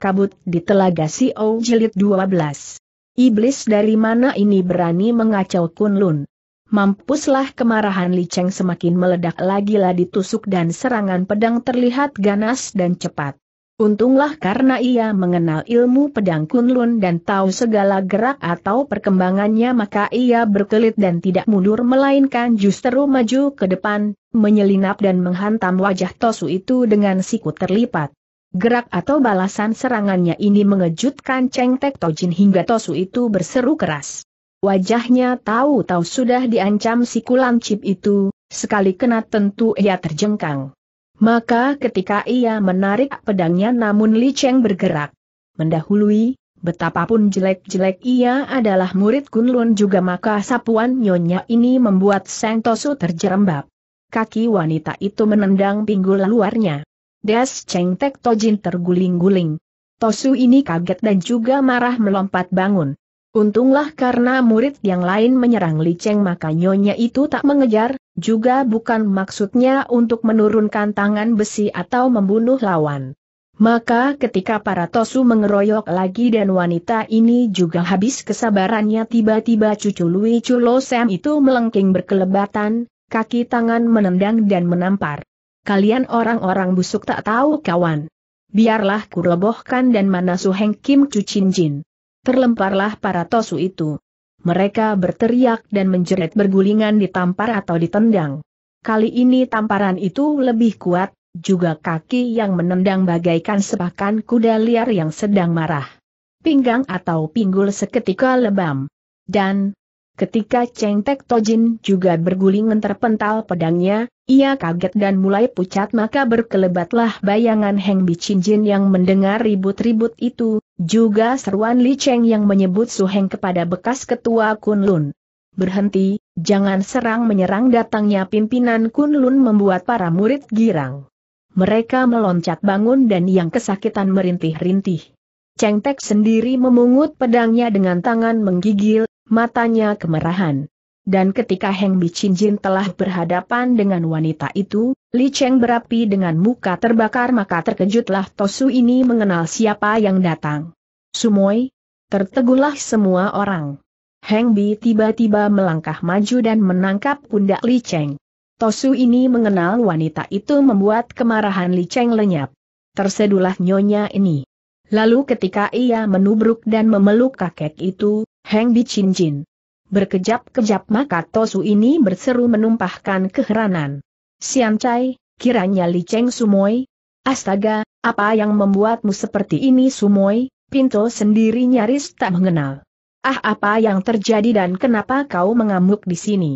Kabut di Telaga Sio Jilid 12. Iblis dari mana ini berani mengacau Kunlun? Mampuslah kemarahan Li Cheng semakin meledak lagi-lah ditusuk dan serangan pedang terlihat ganas dan cepat. Untunglah karena ia mengenal ilmu pedang Kunlun dan tahu segala gerak atau perkembangannya maka ia berkelit dan tidak mundur melainkan justru maju ke depan, menyelinap dan menghantam wajah Tosu itu dengan siku terlipat. Gerak atau balasan serangannya ini mengejutkan Cheng Tek Tojin hingga Tosu itu berseru keras. Wajahnya tahu-tahu sudah diancam sikulan chip itu, sekali kena tentu ia terjengkang. Maka ketika ia menarik pedangnya namun Li Cheng bergerak. Mendahului, betapapun jelek-jelek ia adalah murid Kunlun juga maka sapuan nyonya ini membuat Seng Tosu terjerembab. Kaki wanita itu menendang pinggul luarnya. Des Cheng Tek Tojin terguling-guling. Tosu ini kaget dan juga marah melompat bangun. Untunglah karena murid yang lain menyerang Li Cheng maka nyonya itu tak mengejar, juga bukan maksudnya untuk menurunkan tangan besi atau membunuh lawan. Maka ketika para Tosu mengeroyok lagi dan wanita ini juga habis kesabarannya tiba-tiba cucu Lui Chulo itu melengking berkelebatan, kaki tangan menendang dan menampar kalian orang-orang busuk tak tahu kawan. Biarlah kurobohkan dan mana suheng Kim Cucin Jin. Terlemparlah para tosu itu. Mereka berteriak dan menjerit bergulingan ditampar atau ditendang. Kali ini tamparan itu lebih kuat, juga kaki yang menendang bagaikan sepakan kuda liar yang sedang marah. Pinggang atau pinggul seketika lebam. Dan, Ketika Cheng Tek Tojin juga berguling terpental pedangnya, ia kaget dan mulai pucat maka berkelebatlah bayangan Heng Bicinjin yang mendengar ribut-ribut itu, juga seruan Li Cheng yang menyebut Su Heng kepada bekas ketua Kunlun. Berhenti, jangan serang menyerang datangnya pimpinan Kunlun membuat para murid girang. Mereka meloncat bangun dan yang kesakitan merintih-rintih. Cheng Tek sendiri memungut pedangnya dengan tangan menggigil, matanya kemerahan. Dan ketika Heng Bicinjin telah berhadapan dengan wanita itu, Li Cheng berapi dengan muka terbakar maka terkejutlah Tosu ini mengenal siapa yang datang. Sumoi, tertegulah semua orang. Heng Bi tiba-tiba melangkah maju dan menangkap pundak Li Cheng. Tosu ini mengenal wanita itu membuat kemarahan Li Cheng lenyap. Tersedulah nyonya ini. Lalu ketika ia menubruk dan memeluk kakek itu, Heng Jin Berkejap-kejap maka Tosu ini berseru menumpahkan keheranan. Sian Chai, kiranya Li Cheng Sumoy? Astaga, apa yang membuatmu seperti ini Sumoy? Pinto sendiri nyaris tak mengenal. Ah apa yang terjadi dan kenapa kau mengamuk di sini?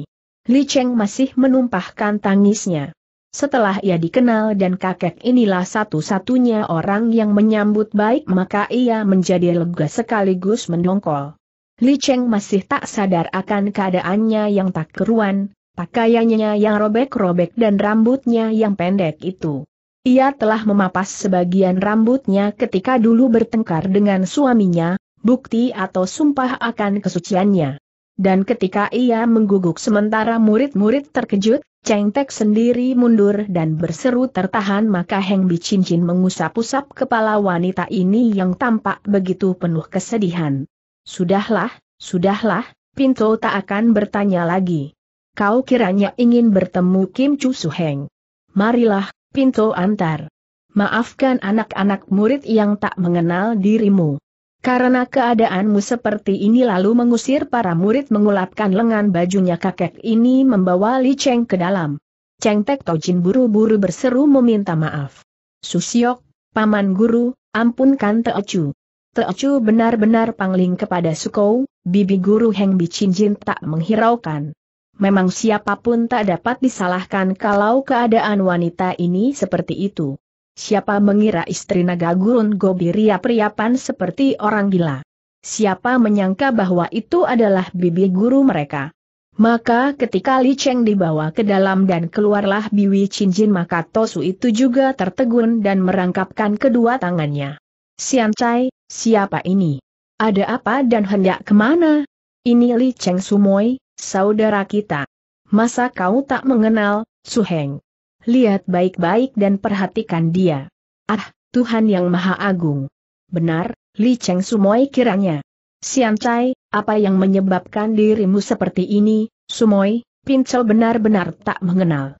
Li Cheng masih menumpahkan tangisnya. Setelah ia dikenal dan kakek inilah satu-satunya orang yang menyambut baik maka ia menjadi lega sekaligus mendongkol. Li Cheng masih tak sadar akan keadaannya yang tak keruan, pakaiannya yang robek-robek dan rambutnya yang pendek itu. Ia telah memapas sebagian rambutnya ketika dulu bertengkar dengan suaminya, bukti atau sumpah akan kesuciannya. Dan ketika ia mengguguk sementara murid-murid terkejut, Cheng Tek sendiri mundur dan berseru tertahan maka Heng Bi Cincin mengusap-usap kepala wanita ini yang tampak begitu penuh kesedihan. Sudahlah, sudahlah, Pinto tak akan bertanya lagi. Kau kiranya ingin bertemu Kim Chu Heng. Marilah, Pinto antar. Maafkan anak-anak murid yang tak mengenal dirimu. Karena keadaanmu seperti ini lalu mengusir para murid mengulapkan lengan bajunya kakek ini membawa Li Cheng ke dalam. Cheng Tek Tojin buru-buru berseru meminta maaf. Susiok, Paman Guru, ampunkan Teocu. Teocu benar-benar pangling kepada Sukou, bibi guru Heng Bicinjin tak menghiraukan. Memang siapapun tak dapat disalahkan kalau keadaan wanita ini seperti itu. Siapa mengira istri naga gurun ria priapan seperti orang gila? Siapa menyangka bahwa itu adalah bibi guru mereka? Maka ketika Li Cheng dibawa ke dalam dan keluarlah Biwi Jin maka Tosu itu juga tertegun dan merangkapkan kedua tangannya. Sian Cai, siapa ini? Ada apa dan hendak kemana? Ini Li Cheng Sumoy, saudara kita. Masa kau tak mengenal, Su Heng. Lihat baik-baik dan perhatikan dia. Ah, Tuhan yang Maha Agung. Benar, Li Cheng Sumoy kiranya. Sian Cai, apa yang menyebabkan dirimu seperti ini, Sumoy? Pincel benar-benar tak mengenal.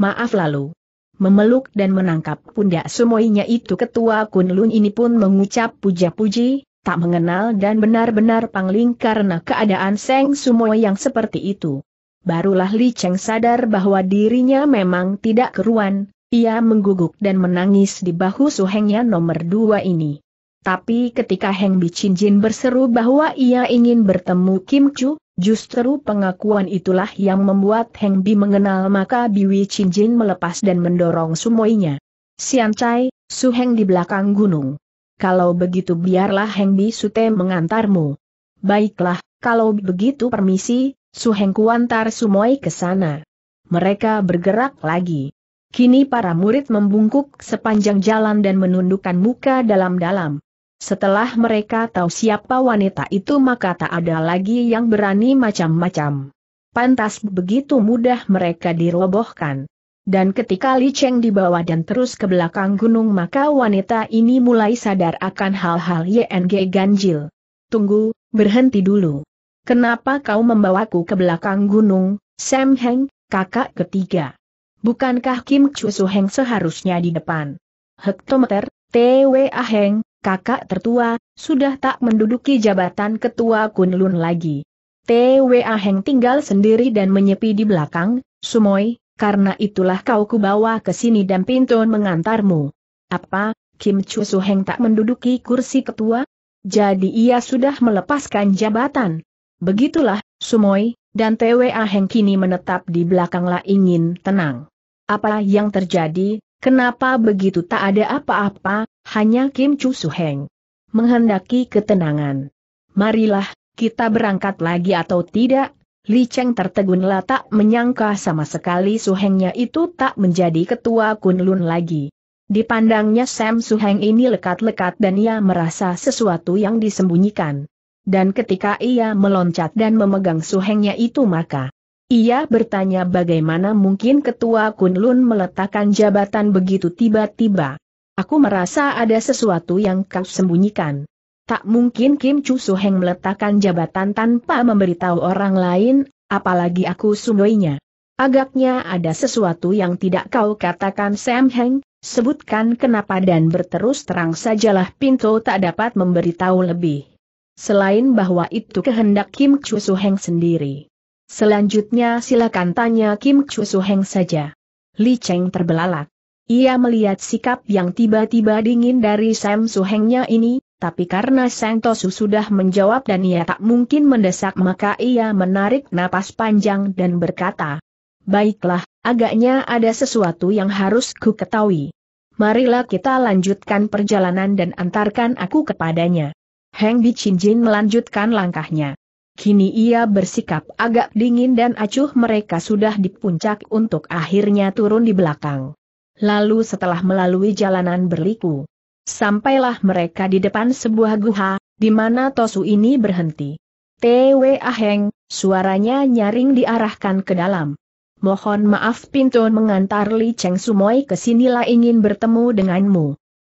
Maaf lalu memeluk dan menangkap pundak semuanya itu ketua Kunlun ini pun mengucap puja-puji, tak mengenal dan benar-benar pangling karena keadaan Seng Sumo yang seperti itu. Barulah Li Cheng sadar bahwa dirinya memang tidak keruan, ia mengguguk dan menangis di bahu suhengnya nomor dua ini. Tapi ketika Heng Bicin Jin berseru bahwa ia ingin bertemu Kim Chu, Justru pengakuan itulah yang membuat Heng Bi mengenal maka Biwi Chin Jin melepas dan mendorong sumoinya. Sian Chai, Su Heng di belakang gunung. Kalau begitu biarlah Heng Bi Sute mengantarmu. Baiklah, kalau begitu permisi, Su Heng kuantar sumoi ke sana. Mereka bergerak lagi. Kini para murid membungkuk sepanjang jalan dan menundukkan muka dalam-dalam. Setelah mereka tahu siapa wanita itu maka tak ada lagi yang berani macam-macam. Pantas begitu mudah mereka dirobohkan. Dan ketika Li Cheng dibawa dan terus ke belakang gunung maka wanita ini mulai sadar akan hal-hal YNG ganjil. Tunggu, berhenti dulu. Kenapa kau membawaku ke belakang gunung, Sam Heng, kakak ketiga? Bukankah Kim Chu Su Heng seharusnya di depan? Hektometer, TWA Heng, kakak tertua, sudah tak menduduki jabatan ketua Kunlun lagi. TWA Heng tinggal sendiri dan menyepi di belakang, Sumoy, karena itulah kau kubawa ke sini dan Pinton mengantarmu. Apa, Kim Chu Su Heng tak menduduki kursi ketua? Jadi ia sudah melepaskan jabatan. Begitulah, Sumoy, dan TWA Heng kini menetap di belakanglah ingin tenang. Apa yang terjadi, kenapa begitu tak ada apa-apa, hanya Kim Chu Su Heng, Menghendaki ketenangan. Marilah, kita berangkat lagi atau tidak? Li Cheng tertegunlah tak menyangka sama sekali Su Hengnya itu tak menjadi ketua Kunlun lagi. Dipandangnya Sam Su Heng ini lekat-lekat dan ia merasa sesuatu yang disembunyikan. Dan ketika ia meloncat dan memegang Su Hengnya itu maka ia bertanya bagaimana mungkin ketua Kunlun meletakkan jabatan begitu tiba-tiba. Aku merasa ada sesuatu yang kau sembunyikan. Tak mungkin Kim Chu Su Heng meletakkan jabatan tanpa memberitahu orang lain, apalagi aku sungguhnya. Agaknya ada sesuatu yang tidak kau katakan Sam Heng, sebutkan kenapa dan berterus terang sajalah Pinto tak dapat memberitahu lebih. Selain bahwa itu kehendak Kim Chu Su Heng sendiri. Selanjutnya silakan tanya Kim Chu Su Heng saja. Li Cheng terbelalak. Ia melihat sikap yang tiba-tiba dingin dari Sam Suhengnya ini, tapi karena Sang Tosu sudah menjawab dan ia tak mungkin mendesak maka ia menarik napas panjang dan berkata, Baiklah, agaknya ada sesuatu yang harus ku ketahui. Marilah kita lanjutkan perjalanan dan antarkan aku kepadanya. Heng Bichinjin melanjutkan langkahnya. Kini ia bersikap agak dingin dan acuh mereka sudah di puncak untuk akhirnya turun di belakang lalu setelah melalui jalanan berliku. Sampailah mereka di depan sebuah guha, di mana Tosu ini berhenti. T.W. Aheng, suaranya nyaring diarahkan ke dalam. Mohon maaf pintu mengantar Li Cheng Sumoy ke sinilah ingin bertemu denganmu.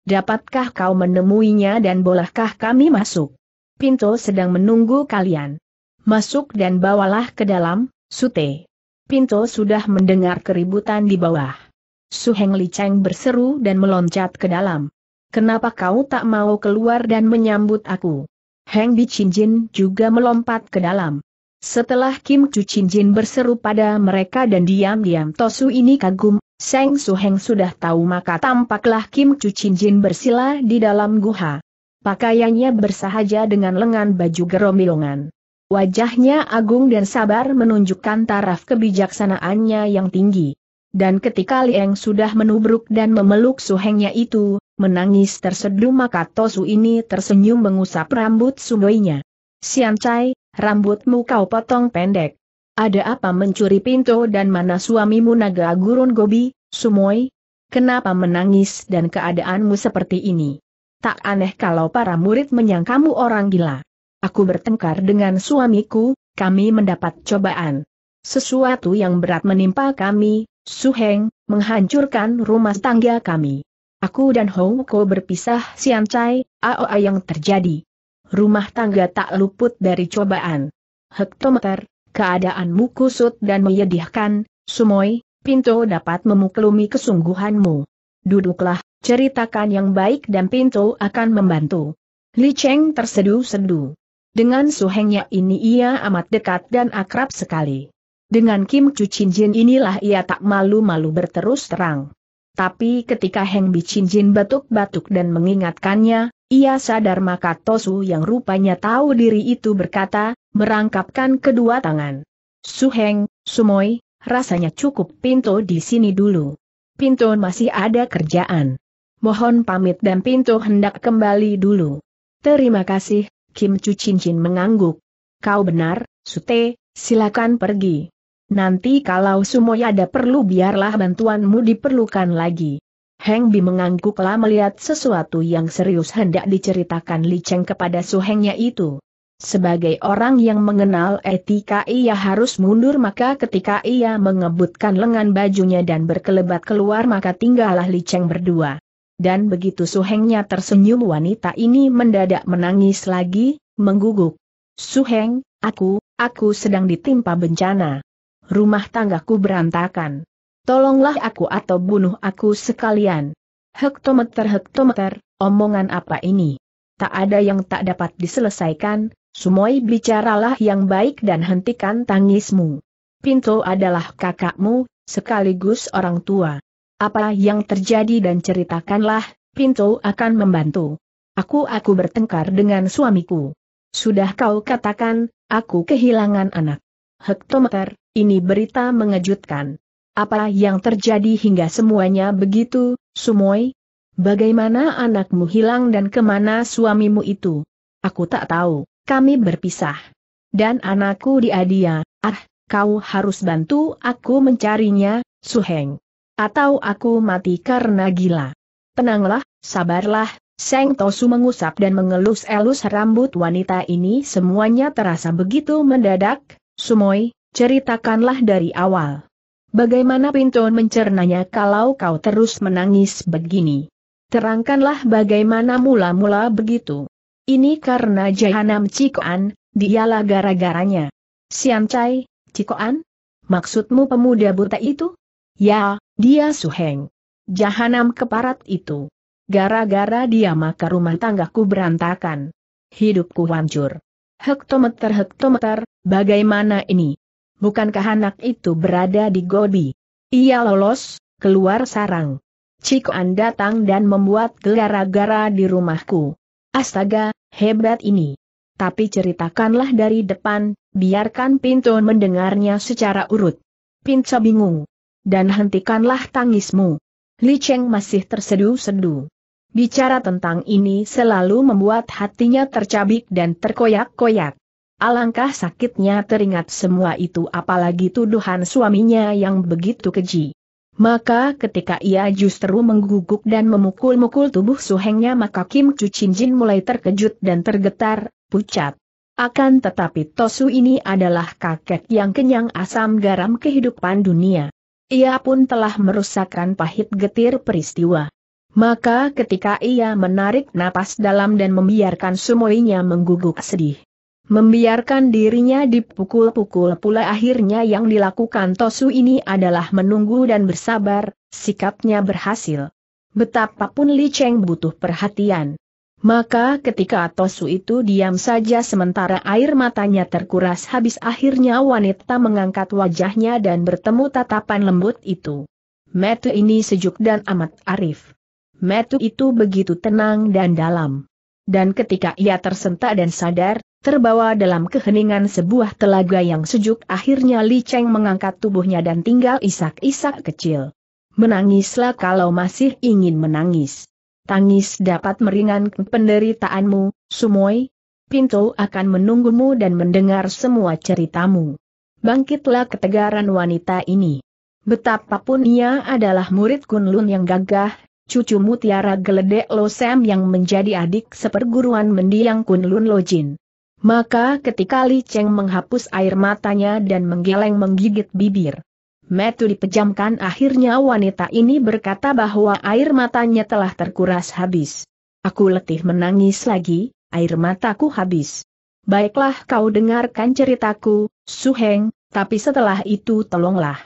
Dapatkah kau menemuinya dan bolehkah kami masuk? Pintu sedang menunggu kalian. Masuk dan bawalah ke dalam, Sute. Pinto sudah mendengar keributan di bawah. Su Heng Li Cheng berseru dan meloncat ke dalam. Kenapa kau tak mau keluar dan menyambut aku? Heng Bi Chin Jin juga melompat ke dalam. Setelah Kim Chu Chin Jin berseru pada mereka dan diam-diam Tosu ini kagum, Seng Su Heng sudah tahu maka tampaklah Kim Chu Chin Jin bersila di dalam guha. Pakaiannya bersahaja dengan lengan baju gerombolan. Wajahnya agung dan sabar menunjukkan taraf kebijaksanaannya yang tinggi. Dan ketika Lieng sudah menubruk dan memeluk suhengnya itu, menangis terseduh maka Tosu ini tersenyum mengusap rambut sungguhnya. Sian Cai, rambutmu kau potong pendek. Ada apa mencuri pintu dan mana suamimu naga gurun gobi, sumoy? Kenapa menangis dan keadaanmu seperti ini? Tak aneh kalau para murid menyangkamu orang gila. Aku bertengkar dengan suamiku, kami mendapat cobaan. Sesuatu yang berat menimpa kami, Suheng, menghancurkan rumah tangga kami. Aku dan Houko berpisah Sian Chai, AOA yang terjadi. Rumah tangga tak luput dari cobaan. Hektometer, keadaanmu kusut dan menyedihkan, Sumoy, Pinto dapat memuklumi kesungguhanmu. Duduklah, ceritakan yang baik dan Pinto akan membantu. Li Cheng terseduh-seduh. Dengan suhengnya ini ia amat dekat dan akrab sekali. Dengan Kim Chu Chin Jin inilah ia tak malu-malu berterus terang. Tapi ketika Heng Bi Chin Jin batuk-batuk dan mengingatkannya, ia sadar maka Tosu yang rupanya tahu diri itu berkata, merangkapkan kedua tangan. Su Heng, Sumoy, rasanya cukup Pintu di sini dulu. Pintu masih ada kerjaan. Mohon pamit dan pintu hendak kembali dulu. Terima kasih, Kim Chu Chin Jin mengangguk. Kau benar, Sute, silakan pergi. Nanti kalau Sumoy ada perlu biarlah bantuanmu diperlukan lagi. Heng Bi mengangguklah melihat sesuatu yang serius hendak diceritakan Li Cheng kepada Hengnya itu. Sebagai orang yang mengenal etika ia harus mundur maka ketika ia mengebutkan lengan bajunya dan berkelebat keluar maka tinggallah Li Cheng berdua. Dan begitu Su Hengnya tersenyum wanita ini mendadak menangis lagi, mengguguk. Suheng, aku, aku sedang ditimpa bencana rumah tanggaku berantakan. Tolonglah aku atau bunuh aku sekalian. Hektometer-hektometer, omongan apa ini? Tak ada yang tak dapat diselesaikan, semua bicaralah yang baik dan hentikan tangismu. Pinto adalah kakakmu, sekaligus orang tua. Apa yang terjadi dan ceritakanlah, Pinto akan membantu. Aku-aku bertengkar dengan suamiku. Sudah kau katakan, aku kehilangan anak. Hektometer, ini berita mengejutkan. Apa yang terjadi hingga semuanya begitu, Sumoy? Bagaimana anakmu hilang dan kemana suamimu itu? Aku tak tahu, kami berpisah. Dan anakku dia dia, ah, kau harus bantu aku mencarinya, Suheng. Atau aku mati karena gila. Tenanglah, sabarlah, Seng Tosu mengusap dan mengelus-elus rambut wanita ini semuanya terasa begitu mendadak, Sumoy, Ceritakanlah dari awal. Bagaimana Pinton mencernanya kalau kau terus menangis begini? Terangkanlah bagaimana mula-mula begitu. Ini karena Jahanam Cikoan, dialah gara-garanya. Siancai, Cikoan? Maksudmu pemuda buta itu? Ya, dia Suheng. Jahanam keparat itu. Gara-gara dia maka rumah tanggaku berantakan. Hidupku hancur. Hektometer-hektometer, bagaimana ini? bukankah anak itu berada di Gobi? Ia lolos, keluar sarang. Cikuan datang dan membuat gara-gara di rumahku. Astaga, hebat ini. Tapi ceritakanlah dari depan, biarkan Pinto mendengarnya secara urut. Pinto bingung. Dan hentikanlah tangismu. Li Cheng masih tersedu sedu Bicara tentang ini selalu membuat hatinya tercabik dan terkoyak-koyak. Alangkah sakitnya teringat semua itu apalagi tuduhan suaminya yang begitu keji. Maka ketika ia justru mengguguk dan memukul-mukul tubuh suhengnya maka Kim Cucin Jin mulai terkejut dan tergetar, pucat. Akan tetapi Tosu ini adalah kakek yang kenyang asam garam kehidupan dunia. Ia pun telah merusakkan pahit getir peristiwa. Maka ketika ia menarik napas dalam dan membiarkan sumoinya mengguguk sedih. Membiarkan dirinya dipukul-pukul pula akhirnya yang dilakukan Tosu ini adalah menunggu dan bersabar, sikapnya berhasil. Betapapun Li Cheng butuh perhatian. Maka ketika Tosu itu diam saja sementara air matanya terkuras habis akhirnya wanita mengangkat wajahnya dan bertemu tatapan lembut itu. Metu ini sejuk dan amat arif. Metu itu begitu tenang dan dalam. Dan ketika ia tersentak dan sadar, Terbawa dalam keheningan sebuah telaga yang sejuk akhirnya Li Cheng mengangkat tubuhnya dan tinggal isak-isak kecil. Menangislah kalau masih ingin menangis. Tangis dapat meringankan penderitaanmu, Sumoy. Pintu akan menunggumu dan mendengar semua ceritamu. Bangkitlah ketegaran wanita ini. Betapapun ia adalah murid Kunlun yang gagah, cucu mutiara geledek Lo Sam yang menjadi adik seperguruan mendiang Kunlun Lojin. Maka ketika Li Cheng menghapus air matanya dan menggeleng menggigit bibir. Metu dipejamkan akhirnya wanita ini berkata bahwa air matanya telah terkuras habis. Aku letih menangis lagi, air mataku habis. Baiklah kau dengarkan ceritaku, Su Heng, tapi setelah itu tolonglah.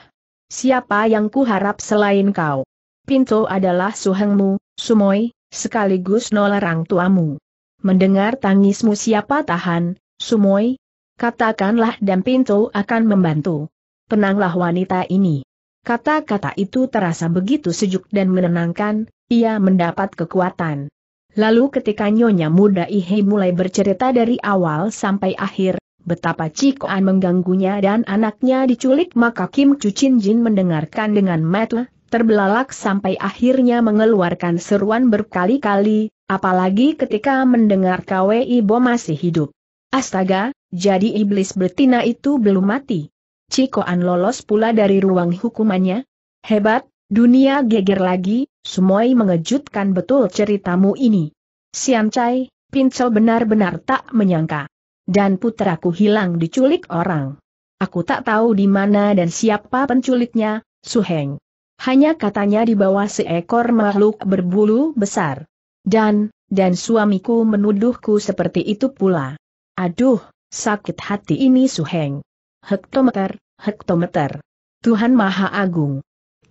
Siapa yang kuharap selain kau? Pinto adalah suhengmu, Sumoy, sekaligus nolarang tuamu mendengar tangismu siapa tahan, Sumoi? Katakanlah dan pintu akan membantu. Tenanglah wanita ini. Kata-kata itu terasa begitu sejuk dan menenangkan, ia mendapat kekuatan. Lalu ketika Nyonya Muda Ihe mulai bercerita dari awal sampai akhir, betapa Cikoan mengganggunya dan anaknya diculik maka Kim Cucin Jin mendengarkan dengan metu, terbelalak sampai akhirnya mengeluarkan seruan berkali-kali, Apalagi ketika mendengar KWI Ibo masih hidup. Astaga, jadi iblis betina itu belum mati. Cikoan lolos pula dari ruang hukumannya. Hebat, dunia geger lagi, Semuai mengejutkan betul ceritamu ini. Siancai, Pincel benar-benar tak menyangka. Dan putraku hilang diculik orang. Aku tak tahu di mana dan siapa penculiknya, Suheng. Hanya katanya di bawah seekor makhluk berbulu besar. Dan, dan suamiku menuduhku seperti itu pula. Aduh, sakit hati ini Suheng. Hektometer, hektometer. Tuhan Maha Agung.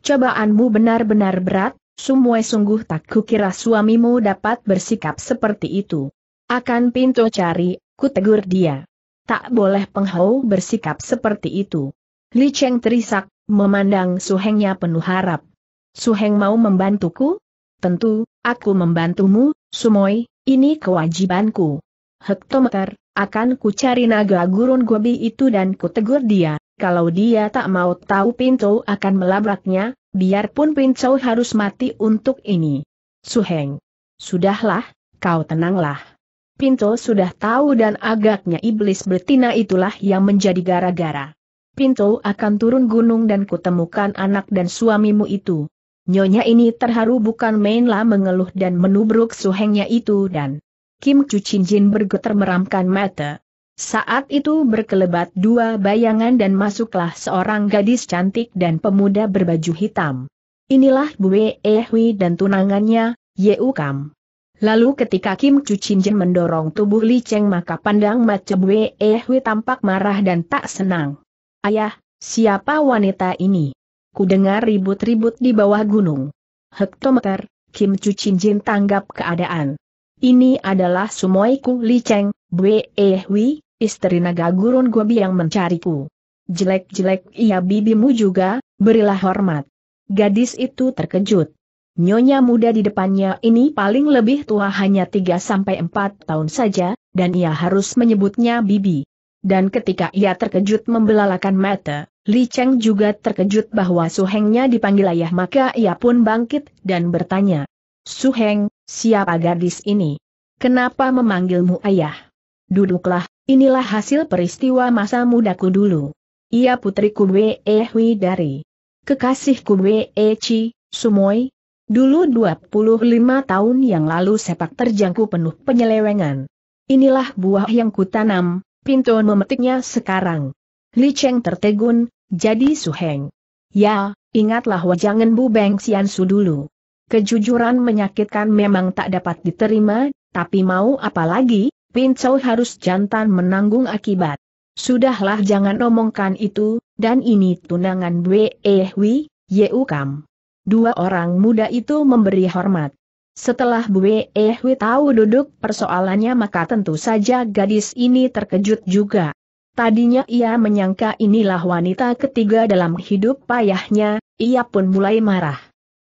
Cobaanmu benar-benar berat, Semua sungguh tak kukira suamimu dapat bersikap seperti itu. Akan pintu cari, ku tegur dia. Tak boleh penghau bersikap seperti itu. Li Cheng terisak, memandang Suhengnya penuh harap. Suheng mau membantuku? Tentu, aku membantumu, Sumoi, ini kewajibanku. Hektometer, akan ku cari naga gurun gobi itu dan kutegur dia, kalau dia tak mau tahu Pinto akan melabraknya, biarpun Pinto harus mati untuk ini. Suheng. Sudahlah, kau tenanglah. Pinto sudah tahu dan agaknya iblis betina itulah yang menjadi gara-gara. Pinto akan turun gunung dan kutemukan anak dan suamimu itu. Nyonya ini terharu bukan mainlah mengeluh dan menubruk suhengnya itu dan Kim Chu Chin Jin bergetar meramkan mata. Saat itu berkelebat dua bayangan dan masuklah seorang gadis cantik dan pemuda berbaju hitam. Inilah Bue Ehui eh dan tunangannya, U Kam. Lalu ketika Kim Chu Chin Jin mendorong tubuh Li Cheng maka pandang mata Bue Ehui eh tampak marah dan tak senang. Ayah, siapa wanita ini? ku dengar ribut-ribut di bawah gunung. Hektometer, Kim Chu Chin Jin tanggap keadaan. Ini adalah sumoiku Li Cheng, Bwe e Hui, istri naga gurun Gobi yang mencariku. Jelek-jelek ia bibimu juga, berilah hormat. Gadis itu terkejut. Nyonya muda di depannya ini paling lebih tua hanya 3-4 tahun saja, dan ia harus menyebutnya bibi dan ketika ia terkejut membelalakan mata, Li Cheng juga terkejut bahwa Su Hengnya dipanggil ayah maka ia pun bangkit dan bertanya. Su Heng, siapa gadis ini? Kenapa memanggilmu ayah? Duduklah, inilah hasil peristiwa masa mudaku dulu. Ia putriku Wei e Hui dari kekasihku Wei e Chi, Sumoy. Dulu 25 tahun yang lalu sepak terjangku penuh penyelewengan. Inilah buah yang kutanam, Pinto memetiknya sekarang. Li Cheng tertegun, jadi suheng. Ya, ingatlah wajangan Bu Beng Su dulu. Kejujuran menyakitkan memang tak dapat diterima, tapi mau apa lagi, Pinto harus jantan menanggung akibat. Sudahlah jangan omongkan itu, dan ini tunangan Bwe Hui, Ye Ukam. Dua orang muda itu memberi hormat. Setelah Bu Ehui tahu duduk persoalannya maka tentu saja gadis ini terkejut juga. Tadinya ia menyangka inilah wanita ketiga dalam hidup payahnya, ia pun mulai marah.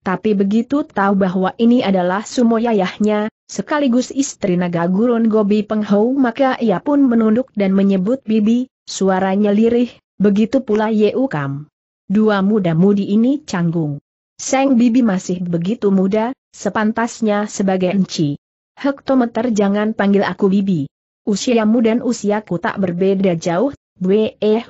Tapi begitu tahu bahwa ini adalah sumoyayahnya, sekaligus istri naga gurun Gobi Penghou maka ia pun menunduk dan menyebut bibi, suaranya lirih, begitu pula Yeukam. Dua muda-mudi ini canggung. Seng Bibi masih begitu muda, sepantasnya sebagai enci. Hektometer jangan panggil aku Bibi. Usiamu dan usiaku tak berbeda jauh, Bwe eh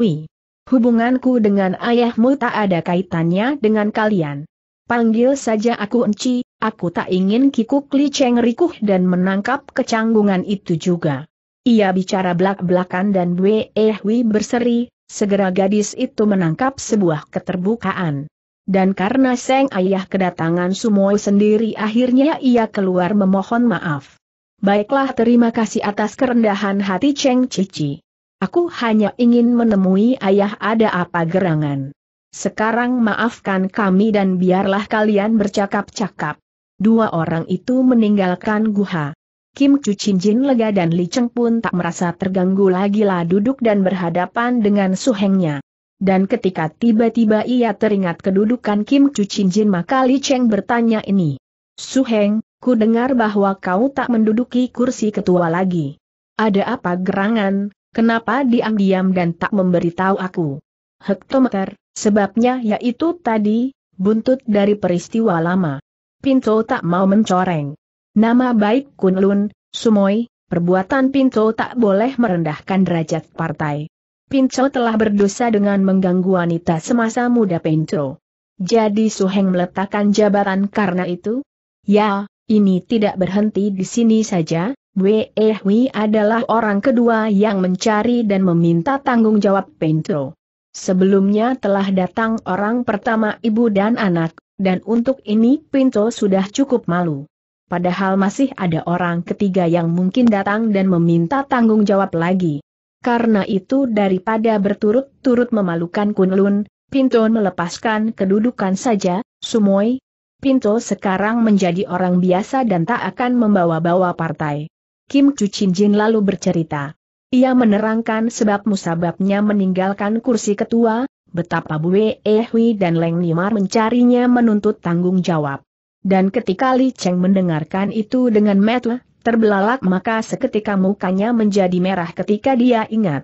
Hubunganku dengan ayahmu tak ada kaitannya dengan kalian. Panggil saja aku enci, aku tak ingin kikuk Li Cheng rikuh dan menangkap kecanggungan itu juga. Ia bicara belak-belakan dan Bwe eh berseri, segera gadis itu menangkap sebuah keterbukaan. Dan karena Seng Ayah kedatangan Sumoy sendiri akhirnya ia keluar memohon maaf. Baiklah terima kasih atas kerendahan hati Cheng Cici. Aku hanya ingin menemui ayah ada apa gerangan. Sekarang maafkan kami dan biarlah kalian bercakap-cakap. Dua orang itu meninggalkan guha. Kim Chu Chin Jin lega dan Li Cheng pun tak merasa terganggu lagi lah duduk dan berhadapan dengan Su Hengnya. Dan ketika tiba-tiba ia teringat kedudukan Kim Chu Chin Jin maka Li Cheng bertanya ini. Su Heng, ku dengar bahwa kau tak menduduki kursi ketua lagi. Ada apa gerangan, kenapa diam-diam dan tak memberitahu aku? Hektometer, sebabnya yaitu tadi, buntut dari peristiwa lama. Pinto tak mau mencoreng. Nama baik Kunlun, Sumoy, perbuatan Pinto tak boleh merendahkan derajat partai. Pinco telah berdosa dengan mengganggu wanita semasa muda Pinco. Jadi Suheng meletakkan jabatan karena itu? Ya, ini tidak berhenti di sini saja, Wei Hui adalah orang kedua yang mencari dan meminta tanggung jawab Pinco. Sebelumnya telah datang orang pertama ibu dan anak, dan untuk ini Pinto sudah cukup malu. Padahal masih ada orang ketiga yang mungkin datang dan meminta tanggung jawab lagi. Karena itu daripada berturut-turut memalukan Kunlun, Pinto melepaskan kedudukan saja, Sumoy. Pinto sekarang menjadi orang biasa dan tak akan membawa-bawa partai. Kim Cucin Jin lalu bercerita. Ia menerangkan sebab musababnya meninggalkan kursi ketua, betapa Bue Ehui dan Leng Nimar mencarinya menuntut tanggung jawab. Dan ketika Li Cheng mendengarkan itu dengan metle, terbelalak maka seketika mukanya menjadi merah ketika dia ingat.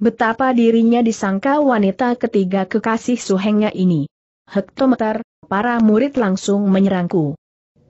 Betapa dirinya disangka wanita ketiga kekasih suhengnya ini. Hektometer, para murid langsung menyerangku.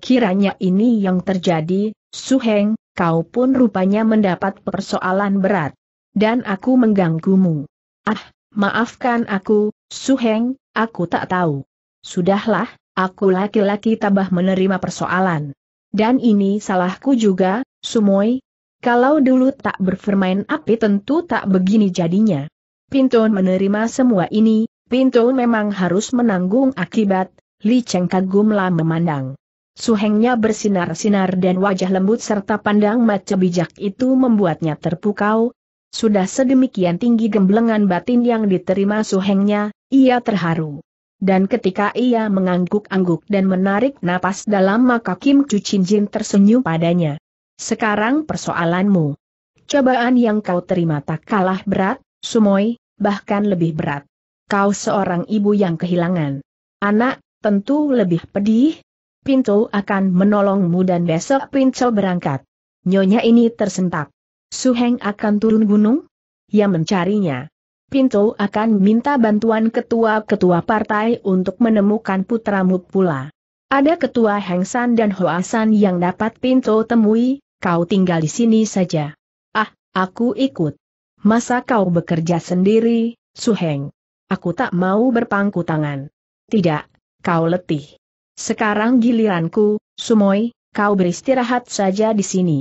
Kiranya ini yang terjadi, Suheng, kau pun rupanya mendapat persoalan berat. Dan aku mengganggumu. Ah, maafkan aku, Suheng, aku tak tahu. Sudahlah, aku laki-laki tabah menerima persoalan. Dan ini salahku juga, Sumoy. Kalau dulu tak berpermain api tentu tak begini jadinya. Pinto menerima semua ini, Pinto memang harus menanggung akibat, Li Cheng kagumlah memandang. Suhengnya bersinar-sinar dan wajah lembut serta pandang mata bijak itu membuatnya terpukau. Sudah sedemikian tinggi gemblengan batin yang diterima suhengnya, ia terharu. Dan ketika ia mengangguk-angguk dan menarik napas dalam maka Kim Chu Chin Jin tersenyum padanya. Sekarang persoalanmu. Cobaan yang kau terima tak kalah berat, Sumoy, bahkan lebih berat. Kau seorang ibu yang kehilangan. Anak, tentu lebih pedih. Pinto akan menolongmu dan besok Pinto berangkat. Nyonya ini tersentak. Suheng akan turun gunung? Ia mencarinya. Pinto akan minta bantuan ketua-ketua partai untuk menemukan putramu pula. Ada ketua Hengsan dan Hoasan yang dapat Pinto temui, kau tinggal di sini saja. Ah, aku ikut. Masa kau bekerja sendiri, Su Heng. Aku tak mau berpangku tangan. Tidak, kau letih. Sekarang giliranku, Sumoy, kau beristirahat saja di sini.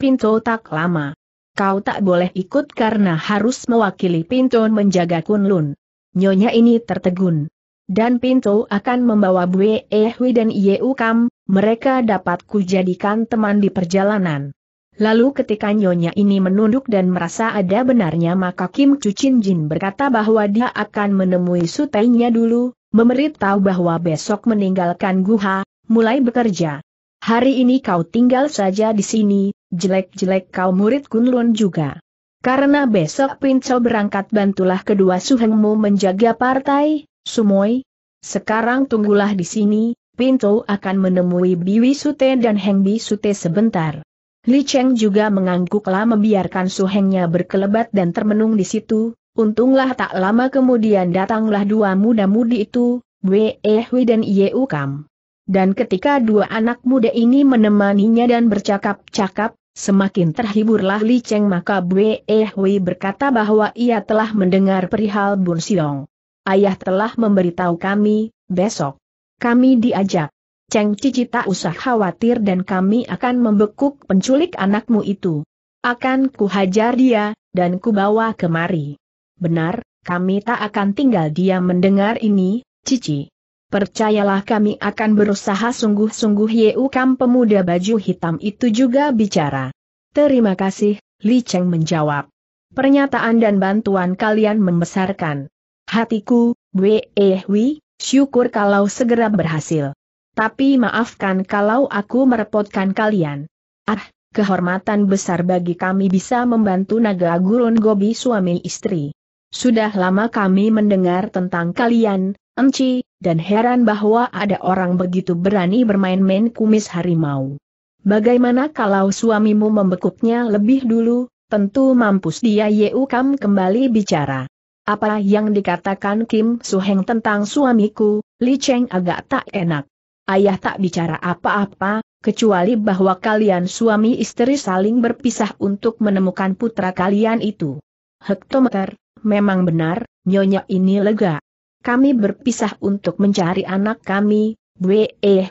Pinto tak lama kau tak boleh ikut karena harus mewakili Pinto menjaga Kunlun. Nyonya ini tertegun. Dan Pinto akan membawa Bue Ehui eh dan Ye Kam, mereka dapat kujadikan teman di perjalanan. Lalu ketika nyonya ini menunduk dan merasa ada benarnya maka Kim Chu Cucin Jin berkata bahwa dia akan menemui sutainya dulu, memberitahu bahwa besok meninggalkan Guha, mulai bekerja. Hari ini kau tinggal saja di sini, jelek-jelek kau murid Kunlun juga. Karena besok Pinco berangkat bantulah kedua suhengmu menjaga partai, Sumoy. Sekarang tunggulah di sini, Pinto akan menemui Biwi Sute dan Heng Bi Sute sebentar. Li Cheng juga mengangguklah membiarkan suhengnya berkelebat dan termenung di situ, untunglah tak lama kemudian datanglah dua muda-mudi itu, Wei Hui dan Ye Kam. Dan ketika dua anak muda ini menemaninya dan bercakap-cakap, semakin terhiburlah Li Cheng maka Bwe eh Hui berkata bahwa ia telah mendengar perihal Bun Siong. Ayah telah memberitahu kami, besok. Kami diajak. Cheng Cici tak usah khawatir dan kami akan membekuk penculik anakmu itu. Akan kuhajar dia, dan kubawa kemari. Benar, kami tak akan tinggal dia mendengar ini, Cici. Percayalah kami akan berusaha sungguh-sungguh Yeu Kam pemuda baju hitam itu juga bicara. Terima kasih, Li Cheng menjawab. Pernyataan dan bantuan kalian membesarkan. Hatiku, Wei Hui, eh, syukur kalau segera berhasil. Tapi maafkan kalau aku merepotkan kalian. Ah, kehormatan besar bagi kami bisa membantu naga gurun gobi suami istri. Sudah lama kami mendengar tentang kalian, Enci, dan heran bahwa ada orang begitu berani bermain-main kumis harimau. Bagaimana kalau suamimu membekuknya lebih dulu, tentu mampus dia Yeu Kam kembali bicara. Apa yang dikatakan Kim Suheng tentang suamiku, Li Cheng agak tak enak. Ayah tak bicara apa-apa, kecuali bahwa kalian suami istri saling berpisah untuk menemukan putra kalian itu. Hektometer, Memang benar, nyonya ini lega. Kami berpisah untuk mencari anak kami, Wei eh,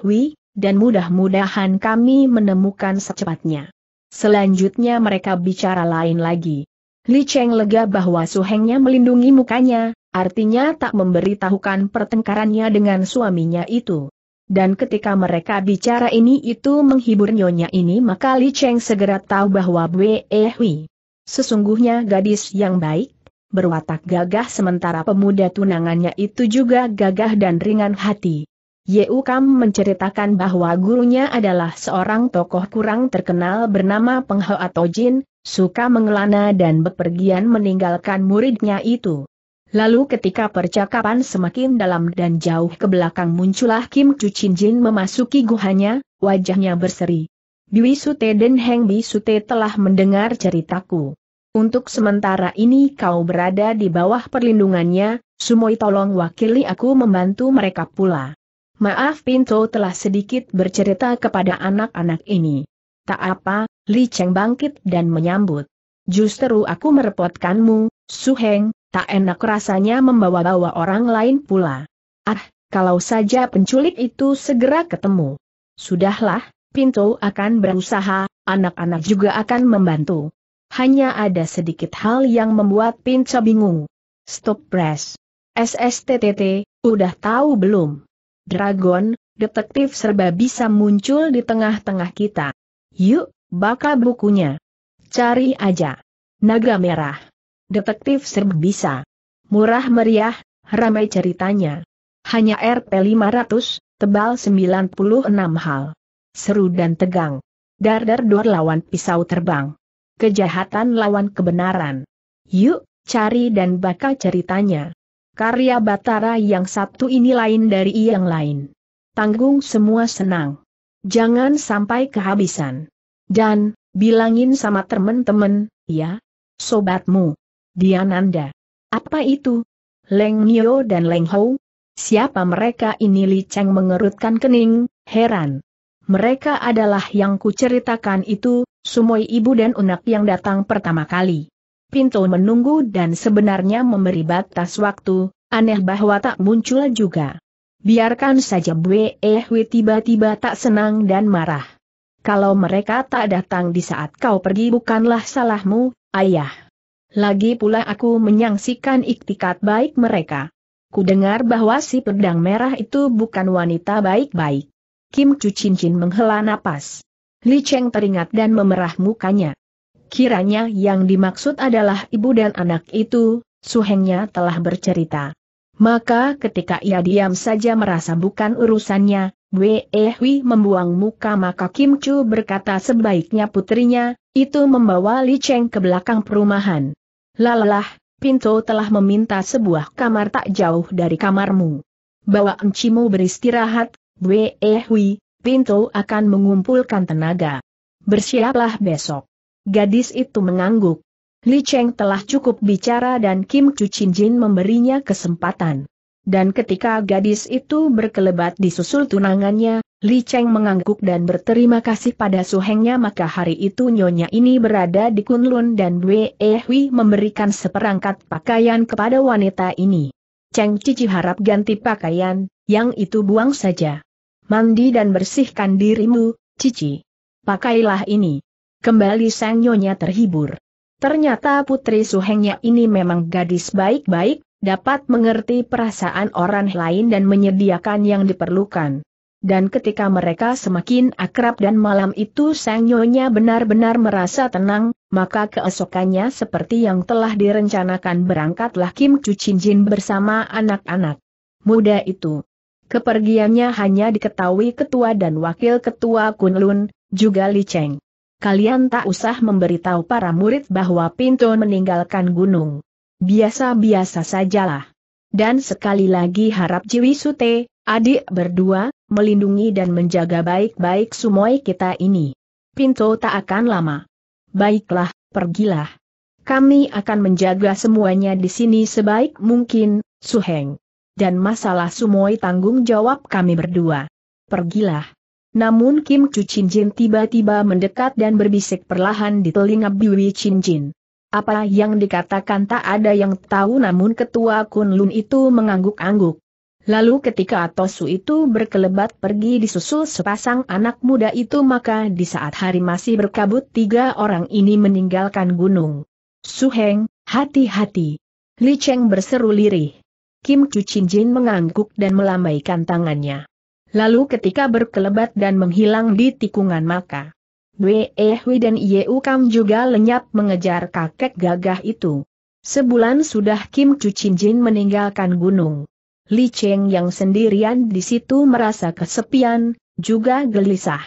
dan mudah-mudahan kami menemukan secepatnya. Selanjutnya mereka bicara lain lagi. Li Cheng lega bahwa suhengnya melindungi mukanya, artinya tak memberitahukan pertengkarannya dengan suaminya itu. Dan ketika mereka bicara ini itu menghibur nyonya ini maka Li Cheng segera tahu bahwa Bwe Ehui. Eh, sesungguhnya gadis yang baik, berwatak gagah sementara pemuda tunangannya itu juga gagah dan ringan hati. Ye Ukam menceritakan bahwa gurunya adalah seorang tokoh kurang terkenal bernama Peng Ho atau Jin, suka mengelana dan bepergian meninggalkan muridnya itu. Lalu ketika percakapan semakin dalam dan jauh ke belakang muncullah Kim Cucin Jin memasuki guhanya, wajahnya berseri. Biwi Sute dan Heng Bi Sute telah mendengar ceritaku. Untuk sementara ini kau berada di bawah perlindungannya, Sumoi tolong wakili aku membantu mereka pula. Maaf Pinto telah sedikit bercerita kepada anak-anak ini. Tak apa, Li Cheng bangkit dan menyambut. Justru aku merepotkanmu, Su Heng. tak enak rasanya membawa-bawa orang lain pula. Ah, kalau saja penculik itu segera ketemu. Sudahlah, Pinto akan berusaha, anak-anak juga akan membantu. Hanya ada sedikit hal yang membuat Pinca bingung. Stop press. SSTTT, udah tahu belum? Dragon, detektif serba bisa muncul di tengah-tengah kita. Yuk, bakal bukunya. Cari aja. Naga Merah. Detektif serba bisa. Murah meriah, ramai ceritanya. Hanya RP 500, tebal 96 hal. Seru dan tegang. Dardar dor lawan pisau terbang. Kejahatan lawan kebenaran. Yuk, cari dan baca ceritanya. Karya Batara yang satu ini lain dari yang lain. Tanggung semua senang. Jangan sampai kehabisan. Dan, bilangin sama temen-temen, ya, sobatmu. Diananda. Apa itu? Leng Nio dan Leng Hou? Siapa mereka ini Li Cheng mengerutkan kening, heran. Mereka adalah yang kuceritakan itu, Sumoi ibu dan unak yang datang pertama kali. Pintu menunggu dan sebenarnya memberi batas waktu, aneh bahwa tak muncul juga. Biarkan saja Bwe Eh, tiba-tiba tak senang dan marah. Kalau mereka tak datang di saat kau pergi bukanlah salahmu, ayah. Lagi pula aku menyaksikan iktikat baik mereka. Ku dengar bahwa si pedang merah itu bukan wanita baik-baik. Kim Chu Chin Chin menghela napas. Li Cheng teringat dan memerah mukanya. Kiranya yang dimaksud adalah ibu dan anak itu, suhengnya telah bercerita. Maka ketika ia diam saja merasa bukan urusannya, Wei Hui membuang muka maka Kim Chu berkata sebaiknya putrinya, itu membawa Li Cheng ke belakang perumahan. Lalalah, Pinto telah meminta sebuah kamar tak jauh dari kamarmu. Bawa encimu beristirahat, Wei Hui, Pintu akan mengumpulkan tenaga. Bersiaplah besok. Gadis itu mengangguk. Li Cheng telah cukup bicara dan Kim Chu Chin Jin memberinya kesempatan. Dan ketika gadis itu berkelebat di susul tunangannya, Li Cheng mengangguk dan berterima kasih pada suhengnya maka hari itu nyonya ini berada di Kunlun dan Wei Ehui memberikan seperangkat pakaian kepada wanita ini. Cheng Cici harap ganti pakaian, yang itu buang saja mandi dan bersihkan dirimu, Cici. Pakailah ini. Kembali sang nyonya terhibur. Ternyata putri suhengnya ini memang gadis baik-baik, dapat mengerti perasaan orang lain dan menyediakan yang diperlukan. Dan ketika mereka semakin akrab dan malam itu sang nyonya benar-benar merasa tenang, maka keesokannya seperti yang telah direncanakan berangkatlah Kim Chu Jin bersama anak-anak muda itu. Kepergiannya hanya diketahui ketua dan wakil ketua Kunlun, juga Li Cheng. Kalian tak usah memberitahu para murid bahwa Pintu meninggalkan gunung. Biasa-biasa sajalah. Dan sekali lagi harap Jiwi Sute, adik berdua, melindungi dan menjaga baik-baik sumoi kita ini. Pinto tak akan lama. Baiklah, pergilah. Kami akan menjaga semuanya di sini sebaik mungkin, Suheng dan masalah Sumoi tanggung jawab kami berdua. Pergilah. Namun Kim Chu Chin Jin tiba-tiba mendekat dan berbisik perlahan di telinga Biwi Chin Jin. Apa yang dikatakan tak ada yang tahu namun ketua Kunlun itu mengangguk-angguk. Lalu ketika Atosu itu berkelebat pergi disusul sepasang anak muda itu maka di saat hari masih berkabut tiga orang ini meninggalkan gunung. Suheng, hati-hati. Li Cheng berseru lirih. Kim Chu Chin Jin mengangguk dan melambaikan tangannya. Lalu ketika berkelebat dan menghilang di tikungan maka, E Hui dan Ye U Kam juga lenyap mengejar kakek gagah itu. Sebulan sudah Kim Chu Chin Jin meninggalkan gunung. Li Cheng yang sendirian di situ merasa kesepian, juga gelisah.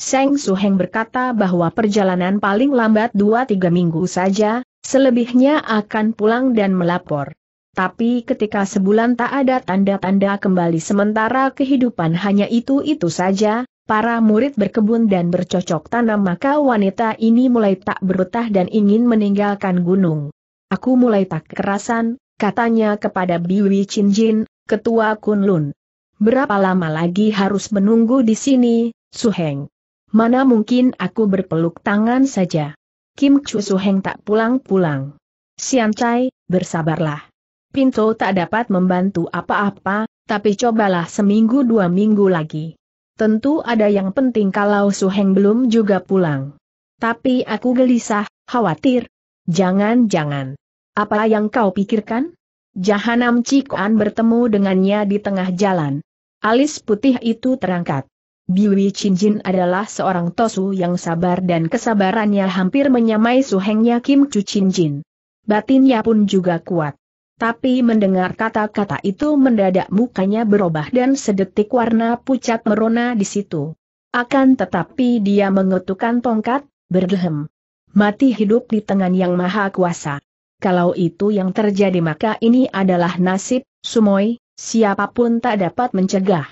Seng Su Heng berkata bahwa perjalanan paling lambat 2-3 minggu saja, selebihnya akan pulang dan melapor. Tapi ketika sebulan tak ada tanda-tanda kembali sementara kehidupan hanya itu-itu saja, para murid berkebun dan bercocok tanam maka wanita ini mulai tak berutah dan ingin meninggalkan gunung. Aku mulai tak kerasan, katanya kepada Biwi Jin, ketua Kunlun. Berapa lama lagi harus menunggu di sini, Su Heng? Mana mungkin aku berpeluk tangan saja. Kim Chu Heng tak pulang-pulang. Sian Chai, bersabarlah. Pinto tak dapat membantu apa-apa, tapi cobalah seminggu dua minggu lagi. Tentu ada yang penting kalau Su Heng belum juga pulang. Tapi aku gelisah, khawatir. Jangan-jangan. Apa yang kau pikirkan? Jahanam Cikuan bertemu dengannya di tengah jalan. Alis putih itu terangkat. Biwi Chinjin adalah seorang tosu yang sabar dan kesabarannya hampir menyamai suhengnya Kim Chu Chinjin. Batinnya pun juga kuat. Tapi mendengar kata-kata itu mendadak mukanya berubah dan sedetik warna pucat merona di situ. Akan tetapi dia mengetukkan tongkat, berdehem. Mati hidup di tangan yang maha kuasa. Kalau itu yang terjadi maka ini adalah nasib, Sumoy, siapapun tak dapat mencegah.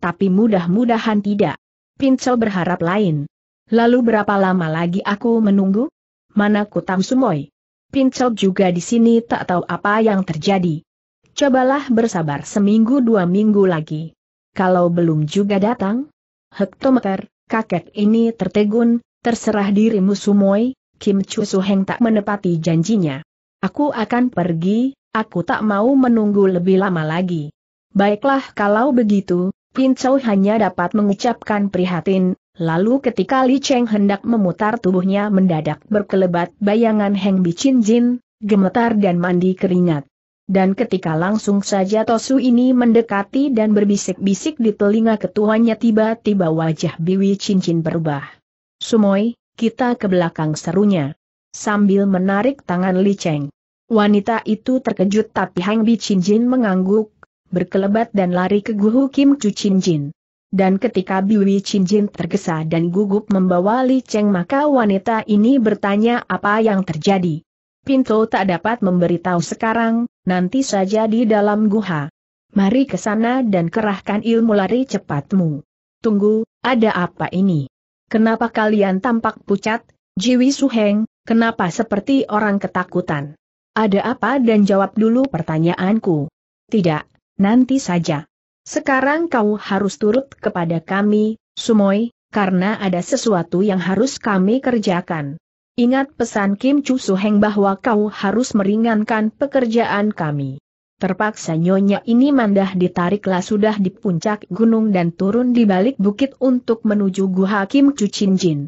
Tapi mudah-mudahan tidak. Pincel berharap lain. Lalu berapa lama lagi aku menunggu? Mana ku tahu Sumoy? Pincel juga di sini tak tahu apa yang terjadi. Cobalah bersabar seminggu dua minggu lagi. Kalau belum juga datang, hektometer, kakek ini tertegun, terserah dirimu sumoy, Kim Chu Heng tak menepati janjinya. Aku akan pergi, aku tak mau menunggu lebih lama lagi. Baiklah kalau begitu, Pincau hanya dapat mengucapkan prihatin, Lalu ketika Li Cheng hendak memutar tubuhnya mendadak berkelebat bayangan Heng Bicin Jin, gemetar dan mandi keringat. Dan ketika langsung saja Tosu ini mendekati dan berbisik-bisik di telinga ketuanya tiba-tiba wajah Biwi Cincin berubah. Sumoy, kita ke belakang serunya. Sambil menarik tangan Li Cheng. Wanita itu terkejut tapi Heng Bicin Jin mengangguk, berkelebat dan lari ke Guhu Kim Chu Chin Jin. Dan ketika Biwi Cinjin tergesa dan gugup membawa Li Cheng maka wanita ini bertanya apa yang terjadi. Pinto tak dapat memberitahu sekarang, nanti saja di dalam guha. Mari ke sana dan kerahkan ilmu lari cepatmu. Tunggu, ada apa ini? Kenapa kalian tampak pucat, Jiwi Su Heng? kenapa seperti orang ketakutan? Ada apa dan jawab dulu pertanyaanku. Tidak, nanti saja. Sekarang kau harus turut kepada kami, Sumoy, karena ada sesuatu yang harus kami kerjakan. Ingat pesan Kim Chu heng bahwa kau harus meringankan pekerjaan kami. Terpaksa nyonya ini mandah ditariklah sudah di puncak gunung dan turun di balik bukit untuk menuju guha Kim Chu Chin Jin.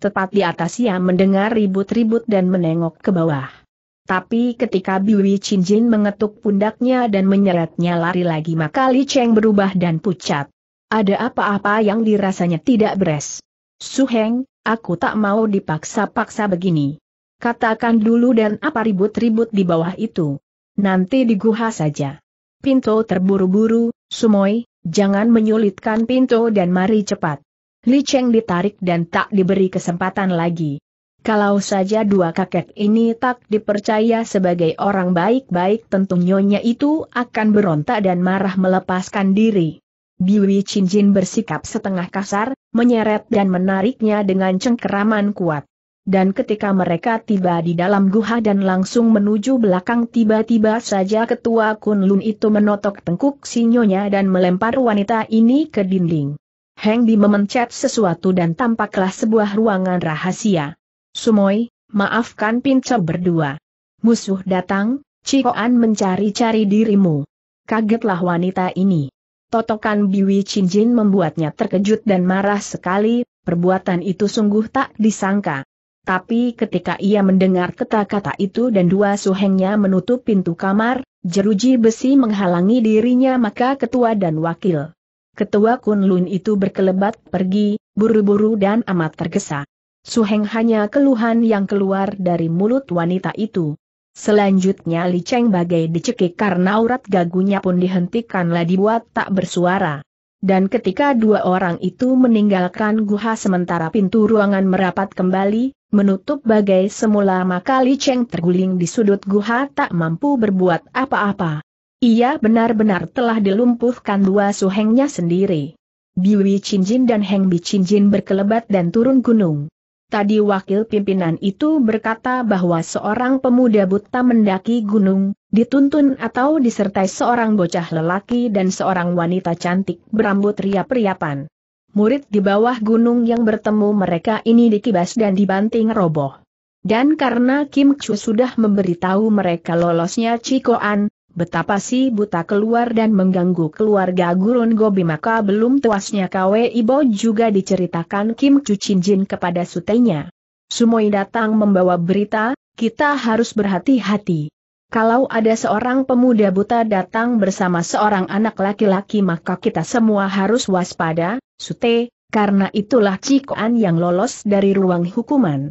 Tepat di atas ia mendengar ribut-ribut dan menengok ke bawah. Tapi ketika Biwi Cinjin mengetuk pundaknya dan menyeretnya lari lagi maka Li Cheng berubah dan pucat. Ada apa-apa yang dirasanya tidak beres. Su Heng, aku tak mau dipaksa-paksa begini. Katakan dulu dan apa ribut-ribut di bawah itu. Nanti diguha saja. Pinto terburu-buru, Sumoy, jangan menyulitkan pintu dan mari cepat. Li Cheng ditarik dan tak diberi kesempatan lagi. Kalau saja dua kakek ini tak dipercaya sebagai orang baik-baik tentu nyonya itu akan berontak dan marah melepaskan diri. Biwi Cincin bersikap setengah kasar, menyeret dan menariknya dengan cengkeraman kuat. Dan ketika mereka tiba di dalam guha dan langsung menuju belakang tiba-tiba saja ketua Kunlun itu menotok tengkuk si nyonya dan melempar wanita ini ke dinding. Heng Di memencet sesuatu dan tampaklah sebuah ruangan rahasia. Sumoi, maafkan pinca berdua. Musuh datang, Cikoan mencari-cari dirimu. Kagetlah wanita ini. Totokan Biwi Cinjin membuatnya terkejut dan marah sekali, perbuatan itu sungguh tak disangka. Tapi ketika ia mendengar kata-kata itu dan dua suhengnya menutup pintu kamar, jeruji besi menghalangi dirinya maka ketua dan wakil. Ketua Kunlun itu berkelebat pergi, buru-buru dan amat tergesa. Suheng hanya keluhan yang keluar dari mulut wanita itu. Selanjutnya Li Cheng bagai dicekik karena urat gagunya pun dihentikanlah dibuat tak bersuara. Dan ketika dua orang itu meninggalkan guha sementara pintu ruangan merapat kembali, menutup bagai semula maka Li Cheng terguling di sudut guha tak mampu berbuat apa-apa. Ia benar-benar telah dilumpuhkan dua suhengnya sendiri. Biwi Cinjin dan Heng Bi Cinjin berkelebat dan turun gunung. Tadi wakil pimpinan itu berkata bahwa seorang pemuda buta mendaki gunung, dituntun atau disertai seorang bocah lelaki dan seorang wanita cantik berambut riap-riapan. Murid di bawah gunung yang bertemu mereka ini dikibas dan dibanting roboh. Dan karena Kim Chu sudah memberitahu mereka lolosnya Cikoan, Betapa si buta keluar dan mengganggu keluarga Gurun Gobi maka belum tuasnya Kwe Ibo juga diceritakan Kim Cucin Jin kepada sutenya. Sumoi datang membawa berita, kita harus berhati-hati. Kalau ada seorang pemuda buta datang bersama seorang anak laki-laki maka kita semua harus waspada, Sute, karena itulah Cikoan yang lolos dari ruang hukuman.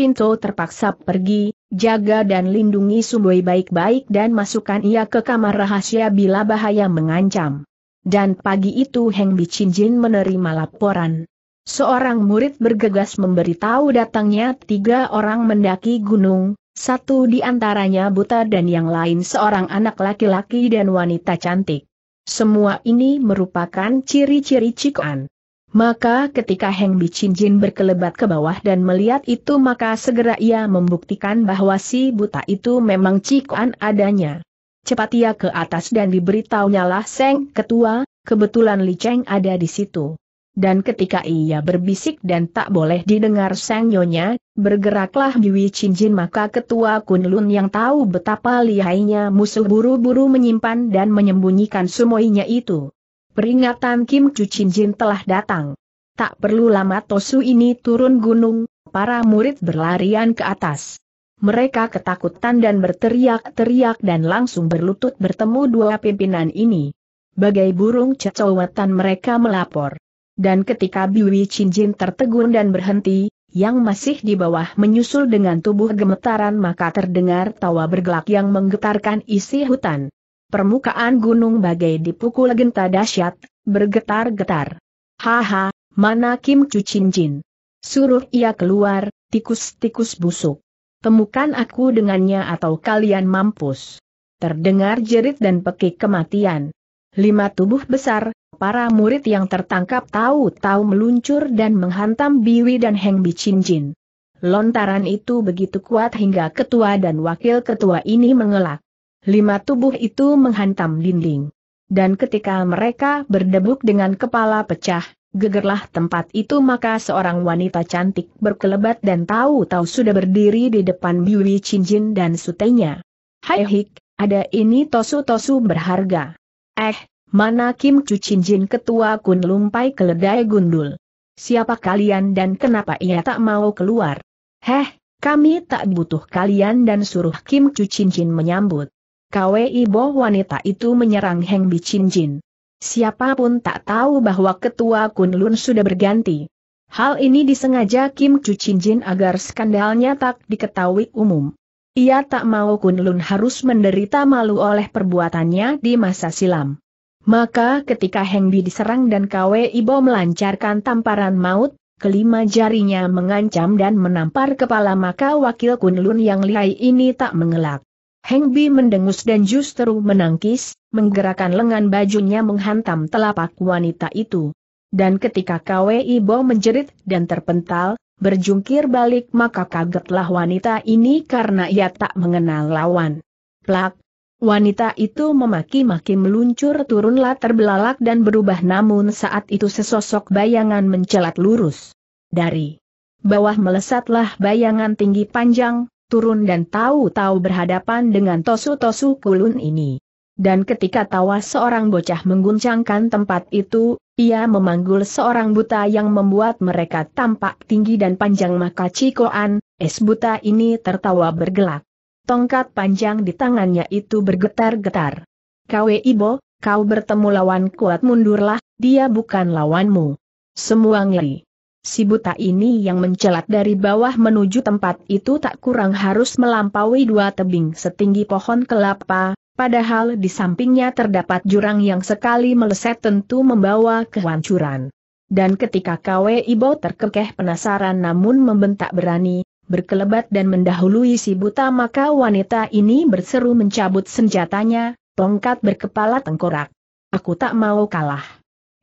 Pinto terpaksa pergi, jaga dan lindungi Sumboi baik-baik dan masukkan ia ke kamar rahasia bila bahaya mengancam. Dan pagi itu Heng Bicinjin menerima laporan. Seorang murid bergegas memberitahu datangnya tiga orang mendaki gunung, satu di antaranya buta dan yang lain seorang anak laki-laki dan wanita cantik. Semua ini merupakan ciri-ciri An. Maka ketika Heng Bicinjin berkelebat ke bawah dan melihat itu maka segera ia membuktikan bahwa si buta itu memang Cikuan adanya. Cepat ia ke atas dan diberitahunya lah Seng Ketua, kebetulan Li Cheng ada di situ. Dan ketika ia berbisik dan tak boleh didengar Seng Nyonya, bergeraklah Biwi Cinjin maka Ketua Kunlun yang tahu betapa lihainya musuh buru-buru menyimpan dan menyembunyikan semuanya itu. Peringatan Kim Chin Jin telah datang. Tak perlu lama Tosu ini turun gunung, para murid berlarian ke atas. Mereka ketakutan dan berteriak-teriak dan langsung berlutut bertemu dua pimpinan ini. Bagai burung cecowetan mereka melapor. Dan ketika Biwi Jin tertegun dan berhenti, yang masih di bawah menyusul dengan tubuh gemetaran maka terdengar tawa bergelak yang menggetarkan isi hutan permukaan gunung bagai dipukul genta dahsyat, bergetar-getar. Haha, mana Kim Chu Chin Jin? Suruh ia keluar, tikus-tikus busuk. Temukan aku dengannya atau kalian mampus. Terdengar jerit dan pekik kematian. Lima tubuh besar, para murid yang tertangkap tahu-tahu meluncur dan menghantam Biwi dan Heng Jin. Lontaran itu begitu kuat hingga ketua dan wakil ketua ini mengelak lima tubuh itu menghantam dinding. Dan ketika mereka berdebuk dengan kepala pecah, gegerlah tempat itu maka seorang wanita cantik berkelebat dan tahu-tahu sudah berdiri di depan Biwi Cincin dan sutenya. Hai hik, ada ini tosu-tosu berharga. Eh, mana Kim Chu Cincin ketua kun lumpai keledai gundul. Siapa kalian dan kenapa ia tak mau keluar? Heh, kami tak butuh kalian dan suruh Kim Chu Cincin menyambut. KWI Bo wanita itu menyerang Heng Bicin Jin. Siapapun tak tahu bahwa ketua Kunlun sudah berganti. Hal ini disengaja Kim Chu Chin Jin agar skandalnya tak diketahui umum. Ia tak mau Kunlun harus menderita malu oleh perbuatannya di masa silam. Maka ketika Heng Bi diserang dan KW Ibo melancarkan tamparan maut, kelima jarinya mengancam dan menampar kepala maka wakil Kunlun yang lihai ini tak mengelak. Heng Bi mendengus dan justru menangkis, menggerakkan lengan bajunya menghantam telapak wanita itu. Dan ketika Kwe Ibo menjerit dan terpental, berjungkir balik maka kagetlah wanita ini karena ia tak mengenal lawan. Plak! Wanita itu memaki-maki meluncur turunlah terbelalak dan berubah namun saat itu sesosok bayangan mencelat lurus. Dari bawah melesatlah bayangan tinggi panjang, turun dan tahu-tahu berhadapan dengan tosu-tosu kulun ini. Dan ketika tawa seorang bocah mengguncangkan tempat itu, ia memanggul seorang buta yang membuat mereka tampak tinggi dan panjang maka Cikoan, es buta ini tertawa bergelak. Tongkat panjang di tangannya itu bergetar-getar. Kwe Ibo, kau bertemu lawan kuat mundurlah, dia bukan lawanmu. Semua ngeri si buta ini yang mencelat dari bawah menuju tempat itu tak kurang harus melampaui dua tebing setinggi pohon kelapa, padahal di sampingnya terdapat jurang yang sekali meleset tentu membawa kehancuran. Dan ketika Kwe Ibo terkekeh penasaran namun membentak berani, berkelebat dan mendahului si buta maka wanita ini berseru mencabut senjatanya, tongkat berkepala tengkorak. Aku tak mau kalah.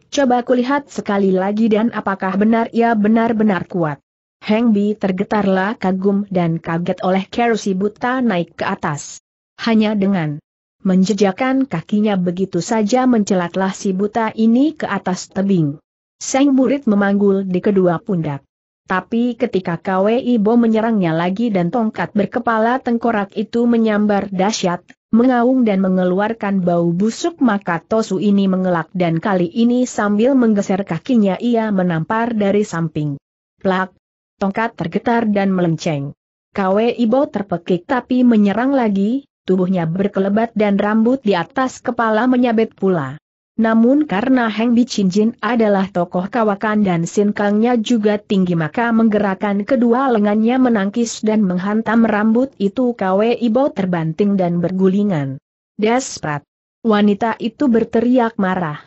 Coba kulihat sekali lagi dan apakah benar ia benar-benar kuat. Heng Bi tergetarlah kagum dan kaget oleh kerusi buta naik ke atas. Hanya dengan menjejakan kakinya begitu saja mencelatlah si buta ini ke atas tebing. Seng Burit memanggul di kedua pundak. Tapi ketika Kwe Ibo menyerangnya lagi dan tongkat berkepala tengkorak itu menyambar dahsyat, mengaung dan mengeluarkan bau busuk maka Tosu ini mengelak dan kali ini sambil menggeser kakinya ia menampar dari samping. Plak! Tongkat tergetar dan melenceng. Kwe Ibo terpekik tapi menyerang lagi, tubuhnya berkelebat dan rambut di atas kepala menyabet pula. Namun karena Heng Bicinjin adalah tokoh kawakan dan sinkangnya juga tinggi maka menggerakkan kedua lengannya menangkis dan menghantam rambut itu Kwe Ibo terbanting dan bergulingan. Desprat. Wanita itu berteriak marah.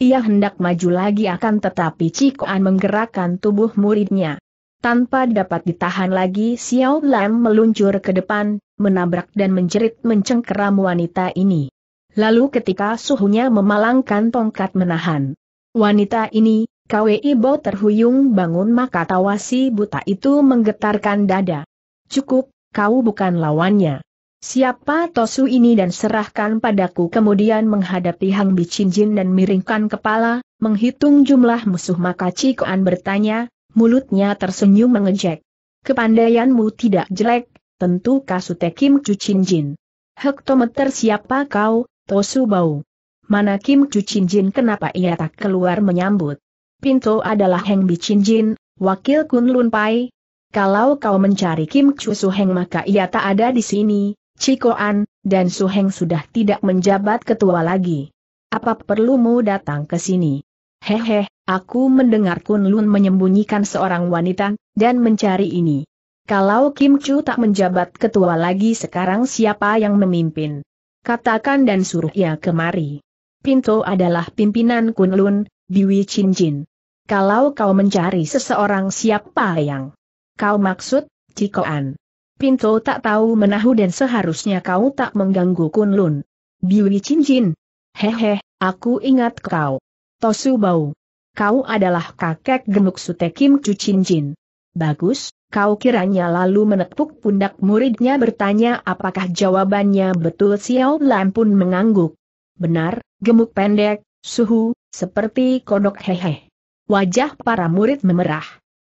Ia hendak maju lagi akan tetapi Cikoan menggerakkan tubuh muridnya. Tanpa dapat ditahan lagi Xiao Lam meluncur ke depan, menabrak dan menjerit mencengkeram wanita ini. Lalu ketika suhunya memalangkan tongkat menahan. Wanita ini, KWI Bo terhuyung bangun maka tawasi buta itu menggetarkan dada. Cukup, kau bukan lawannya. Siapa Tosu ini dan serahkan padaku kemudian menghadapi Hang Bicinjin dan miringkan kepala, menghitung jumlah musuh maka Cikoan bertanya, mulutnya tersenyum mengejek. Kepandaianmu tidak jelek, tentu Kasutekim Kim Cucinjin. Hektometer siapa kau, Tosu bau. Mana Kim Chu Chin Jin kenapa ia tak keluar menyambut? Pinto adalah Heng Bi Chin Jin, wakil Kun Lun Pai. Kalau kau mencari Kim Chu Su Heng maka ia tak ada di sini, Cikoan, dan Su Heng sudah tidak menjabat ketua lagi. Apa perlumu datang ke sini? Hehe, aku mendengar Kun Lun menyembunyikan seorang wanita, dan mencari ini. Kalau Kim Chu tak menjabat ketua lagi sekarang siapa yang memimpin? Katakan dan suruh ia kemari. Pinto adalah pimpinan Kunlun, Biwi Cincin. Kalau kau mencari seseorang siapa yang kau maksud, Cikoan. Pinto tak tahu menahu dan seharusnya kau tak mengganggu Kunlun. Biwi Cincin. Hehe, aku ingat kau. Tosu Bau. Kau adalah kakek gemuk Sutekim Cucincin. Bagus, Kau kiranya lalu menepuk pundak muridnya bertanya apakah jawabannya betul Xiao Lam pun mengangguk. Benar, gemuk pendek, suhu, seperti kodok hehe. Wajah para murid memerah.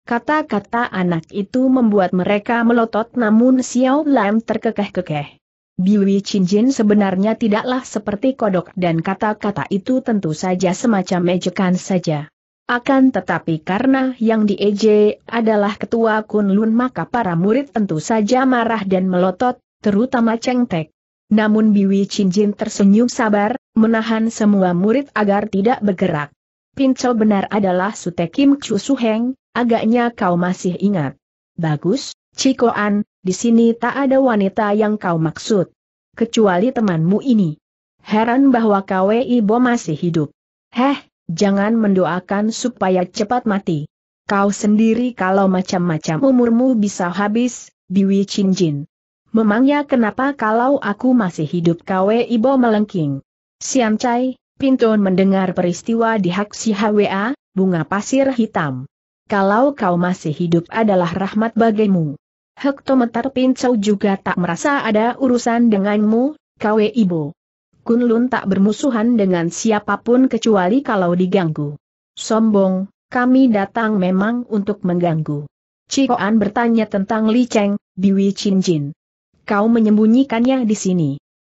Kata-kata anak itu membuat mereka melotot namun Xiao Lam terkekeh-kekeh. Biwi Cincin sebenarnya tidaklah seperti kodok dan kata-kata itu tentu saja semacam ejekan saja. Akan tetapi karena yang dieje adalah ketua Kunlun maka para murid tentu saja marah dan melotot, terutama Cheng Namun Biwi Chinjin tersenyum sabar, menahan semua murid agar tidak bergerak. Pinco benar adalah Sute Kim Chu Suheng, agaknya kau masih ingat. Bagus, Cikoan, di sini tak ada wanita yang kau maksud. Kecuali temanmu ini. Heran bahwa KWI Bo masih hidup. Heh, Jangan mendoakan supaya cepat mati. Kau sendiri kalau macam-macam umurmu bisa habis, Biwi Jin. Memangnya kenapa kalau aku masih hidup Kwe Ibo melengking? Siam Chai, Pinton mendengar peristiwa di Haksi HWA, bunga pasir hitam. Kalau kau masih hidup adalah rahmat bagimu. Hektometer Pincau juga tak merasa ada urusan denganmu, Kwe Ibo. Kunlun tak bermusuhan dengan siapapun kecuali kalau diganggu. Sombong, kami datang memang untuk mengganggu. Cikoan bertanya tentang Li Cheng, Biwi Chin Jin. Kau menyembunyikannya di sini.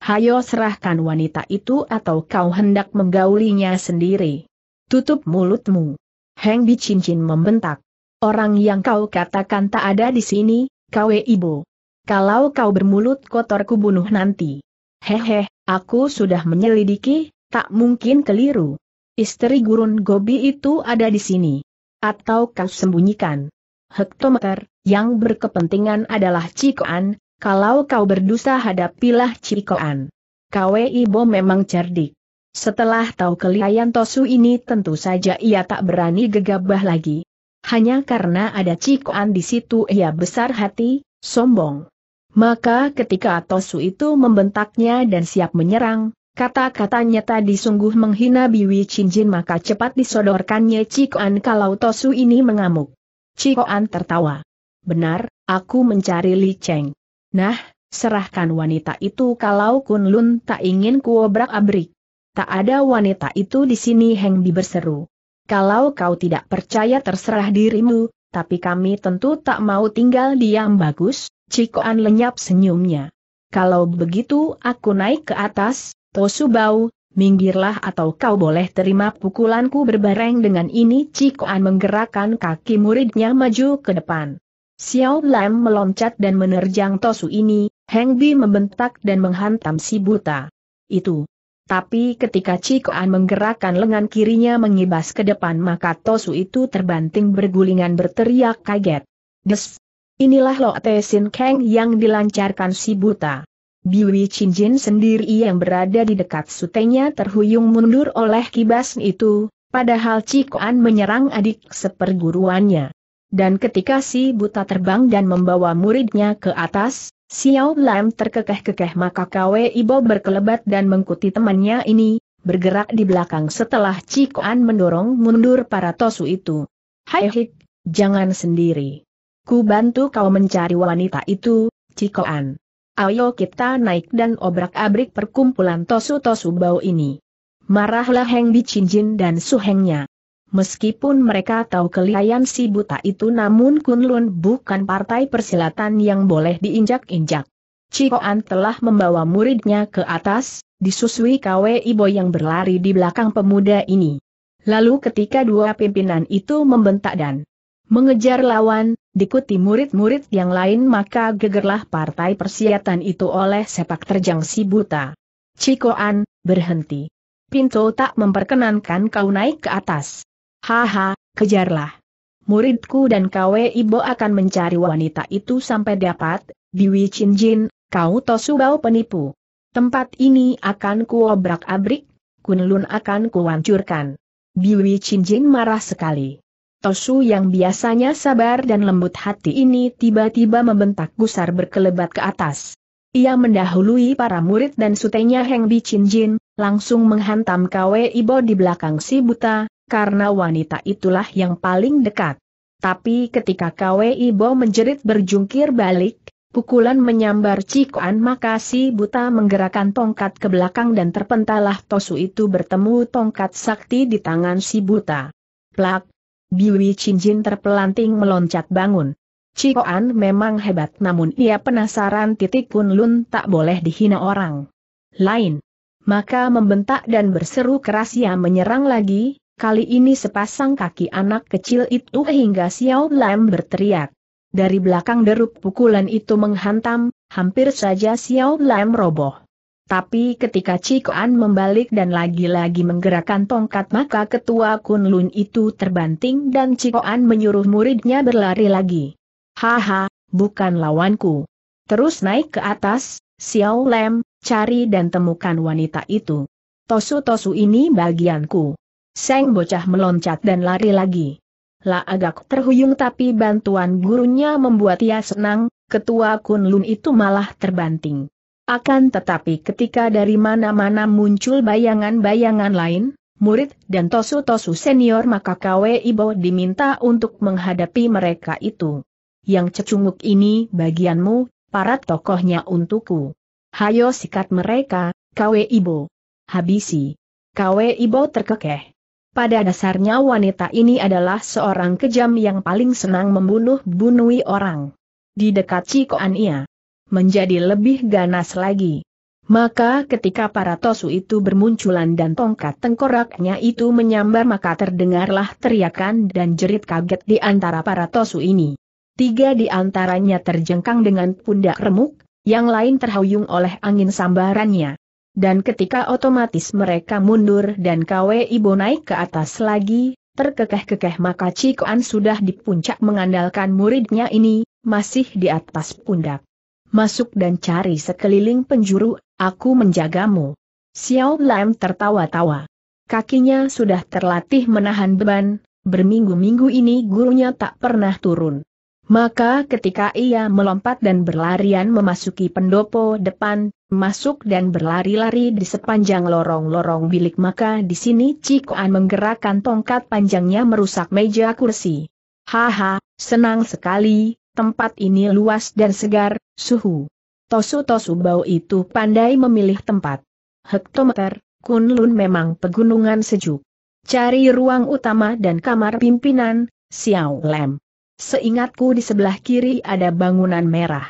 Hayo serahkan wanita itu atau kau hendak menggaulinya sendiri. Tutup mulutmu. Heng Bi Chin Jin membentak. Orang yang kau katakan tak ada di sini, kau ibu. Kalau kau bermulut kotor kubunuh nanti. Hehe, aku sudah menyelidiki, tak mungkin keliru. Istri gurun Gobi itu ada di sini. Atau kau sembunyikan. Hektometer, yang berkepentingan adalah Cikoan, kalau kau berdosa hadapilah Cikoan. Kwe Ibo memang cerdik. Setelah tahu kelihayan Tosu ini tentu saja ia tak berani gegabah lagi. Hanya karena ada Cikoan di situ ia besar hati, sombong. Maka ketika Tosu itu membentaknya dan siap menyerang, kata-katanya tadi sungguh menghina Biwi Cincin maka cepat disodorkannya Cikoan kalau Tosu ini mengamuk. Cikoan tertawa. Benar, aku mencari Li Cheng. Nah, serahkan wanita itu kalau Kun Lun tak ingin kuobrak abrik. Tak ada wanita itu di sini Heng Bi berseru. Kalau kau tidak percaya terserah dirimu, tapi kami tentu tak mau tinggal diam bagus, Cikoan lenyap senyumnya. Kalau begitu aku naik ke atas, Tosu Bau, minggirlah atau kau boleh terima pukulanku berbareng dengan ini Cikoan menggerakkan kaki muridnya maju ke depan. Xiao Lam meloncat dan menerjang Tosu ini, Heng Bi membentak dan menghantam si buta. Itu. Tapi ketika Cikoan menggerakkan lengan kirinya mengibas ke depan maka Tosu itu terbanting bergulingan berteriak kaget. Des! Inilah Lo Tesin Kang yang dilancarkan si buta. Biwi Chin Jin sendiri yang berada di dekat sutenya terhuyung mundur oleh kibas itu, padahal An menyerang adik seperguruannya. Dan ketika si buta terbang dan membawa muridnya ke atas, Xiao Lam terkekeh-kekeh maka Kwe Ibo berkelebat dan mengikuti temannya ini, bergerak di belakang setelah An mendorong mundur para tosu itu. Hai hik, jangan sendiri. Ku bantu kau mencari wanita itu, Cikoan. Ayo kita naik dan obrak-abrik perkumpulan tosu-tosu bau ini. Marahlah Heng Bicinjin dan Suhengnya. Meskipun mereka tahu kelihayan si buta itu namun Kunlun bukan partai persilatan yang boleh diinjak-injak. Cikoan telah membawa muridnya ke atas, disusui Kwe Ibo yang berlari di belakang pemuda ini. Lalu ketika dua pimpinan itu membentak dan mengejar lawan, dikuti murid-murid yang lain maka gegerlah partai persiatan itu oleh sepak terjang si buta. Cikoan, berhenti. Pinto tak memperkenankan kau naik ke atas. Haha, kejarlah. Muridku dan KW Ibo akan mencari wanita itu sampai dapat, Biwi Jin, kau Tosu bau penipu. Tempat ini akan kuobrak-abrik, Kunlun akan kuhancurkan. Biwi Jin marah sekali. Tosu yang biasanya sabar dan lembut hati ini tiba-tiba membentak gusar berkelebat ke atas. Ia mendahului para murid dan sutenya Heng Bicin langsung menghantam Kwe Ibo di belakang si buta, karena wanita itulah yang paling dekat. Tapi ketika Kwe Ibo menjerit berjungkir balik, Pukulan menyambar Cikuan maka si buta menggerakkan tongkat ke belakang dan terpentalah Tosu itu bertemu tongkat sakti di tangan si buta. Plak, Biwi Cincin terpelanting meloncat bangun. Cikoan memang hebat namun ia penasaran titik pun lun tak boleh dihina orang. Lain. Maka membentak dan berseru keras ia menyerang lagi, kali ini sepasang kaki anak kecil itu hingga Xiao Lam berteriak. Dari belakang derup pukulan itu menghantam, hampir saja Xiao Lam roboh. Tapi ketika Cikoan membalik dan lagi-lagi menggerakkan tongkat maka ketua Kunlun itu terbanting dan Cikoan menyuruh muridnya berlari lagi. Haha, bukan lawanku. Terus naik ke atas, Xiao Lem, cari dan temukan wanita itu. Tosu-tosu ini bagianku. Seng bocah meloncat dan lari lagi. La agak terhuyung tapi bantuan gurunya membuat ia senang, ketua Kunlun itu malah terbanting. Akan tetapi ketika dari mana-mana muncul bayangan-bayangan lain, murid dan tosu-tosu senior maka KW Ibo diminta untuk menghadapi mereka itu. Yang cecunguk ini bagianmu, para tokohnya untukku. Hayo sikat mereka, KW Ibo. Habisi. KW Ibo terkekeh. Pada dasarnya wanita ini adalah seorang kejam yang paling senang membunuh bunuhi orang. Di dekat Cikoan ia menjadi lebih ganas lagi. Maka ketika para tosu itu bermunculan dan tongkat tengkoraknya itu menyambar maka terdengarlah teriakan dan jerit kaget di antara para tosu ini. Tiga di antaranya terjengkang dengan pundak remuk, yang lain terhuyung oleh angin sambarannya. Dan ketika otomatis mereka mundur dan Kawe ibu naik ke atas lagi, terkekeh-kekeh maka Cikoan sudah di puncak mengandalkan muridnya ini, masih di atas pundak masuk dan cari sekeliling penjuru, aku menjagamu. Xiao Lam tertawa-tawa. Kakinya sudah terlatih menahan beban, berminggu-minggu ini gurunya tak pernah turun. Maka ketika ia melompat dan berlarian memasuki pendopo depan, masuk dan berlari-lari di sepanjang lorong-lorong bilik maka di sini Cikuan menggerakkan tongkat panjangnya merusak meja kursi. Haha, senang sekali, tempat ini luas dan segar, suhu. Tosu-tosu bau itu pandai memilih tempat. Hektometer, Kunlun memang pegunungan sejuk. Cari ruang utama dan kamar pimpinan, Xiao Lem. Seingatku di sebelah kiri ada bangunan merah.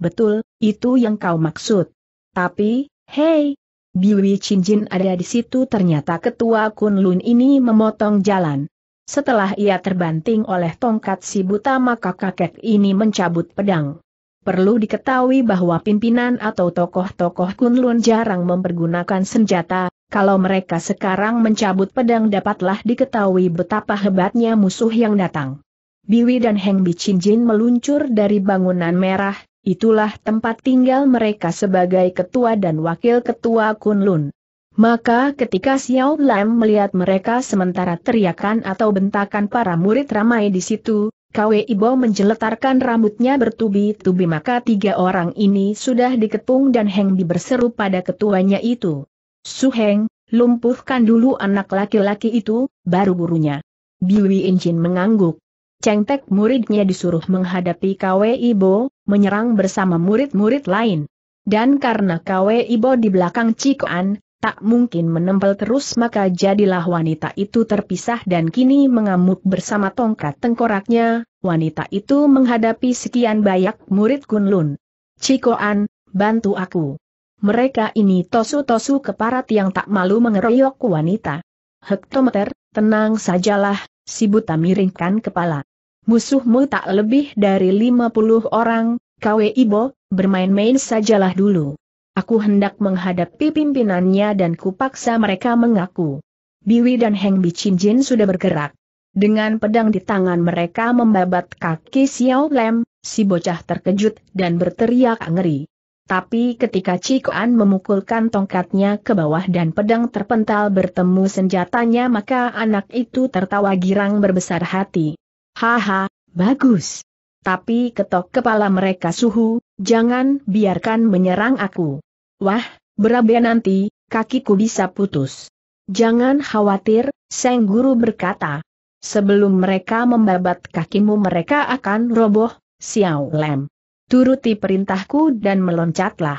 Betul, itu yang kau maksud. Tapi, hei, Biwi Cinjin ada di situ ternyata ketua Kunlun ini memotong jalan. Setelah ia terbanting oleh tongkat si buta maka kakek ini mencabut pedang. Perlu diketahui bahwa pimpinan atau tokoh-tokoh Kunlun jarang mempergunakan senjata, kalau mereka sekarang mencabut pedang dapatlah diketahui betapa hebatnya musuh yang datang. Biwi dan Heng Bicinjin meluncur dari bangunan merah, itulah tempat tinggal mereka sebagai ketua dan wakil ketua Kunlun. Maka ketika Xiao Lam melihat mereka sementara teriakan atau bentakan para murid ramai di situ, Kwe Ibo menjeletarkan rambutnya bertubi-tubi maka tiga orang ini sudah diketung dan Heng di berseru pada ketuanya itu. Su Heng, lumpuhkan dulu anak laki-laki itu, baru gurunya. Biwi Injin mengangguk. Cheng muridnya disuruh menghadapi Kwe Ibo, menyerang bersama murid-murid lain. Dan karena Kwe Ibo di belakang Cikoan, tak mungkin menempel terus maka jadilah wanita itu terpisah dan kini mengamuk bersama tongkat tengkoraknya, wanita itu menghadapi sekian banyak murid Kunlun. Cikoan, bantu aku. Mereka ini tosu-tosu keparat yang tak malu mengeroyok wanita. Hektometer, tenang sajalah, si buta miringkan kepala. Musuhmu tak lebih dari 50 orang, Kwe Ibo, bermain-main sajalah dulu. Aku hendak menghadapi pimpinannya dan kupaksa mereka mengaku. Biwi dan Heng Bicinjin sudah bergerak. Dengan pedang di tangan mereka membabat kaki Xiao Lem, si bocah terkejut dan berteriak ngeri. Tapi ketika Cikuan memukulkan tongkatnya ke bawah dan pedang terpental bertemu senjatanya maka anak itu tertawa girang berbesar hati. Haha, bagus. Tapi ketok kepala mereka suhu, jangan biarkan menyerang aku. Wah, berabe nanti, kakiku bisa putus. Jangan khawatir, Seng Guru berkata. Sebelum mereka membabat kakimu mereka akan roboh, Xiao Lem. Turuti perintahku dan meloncatlah.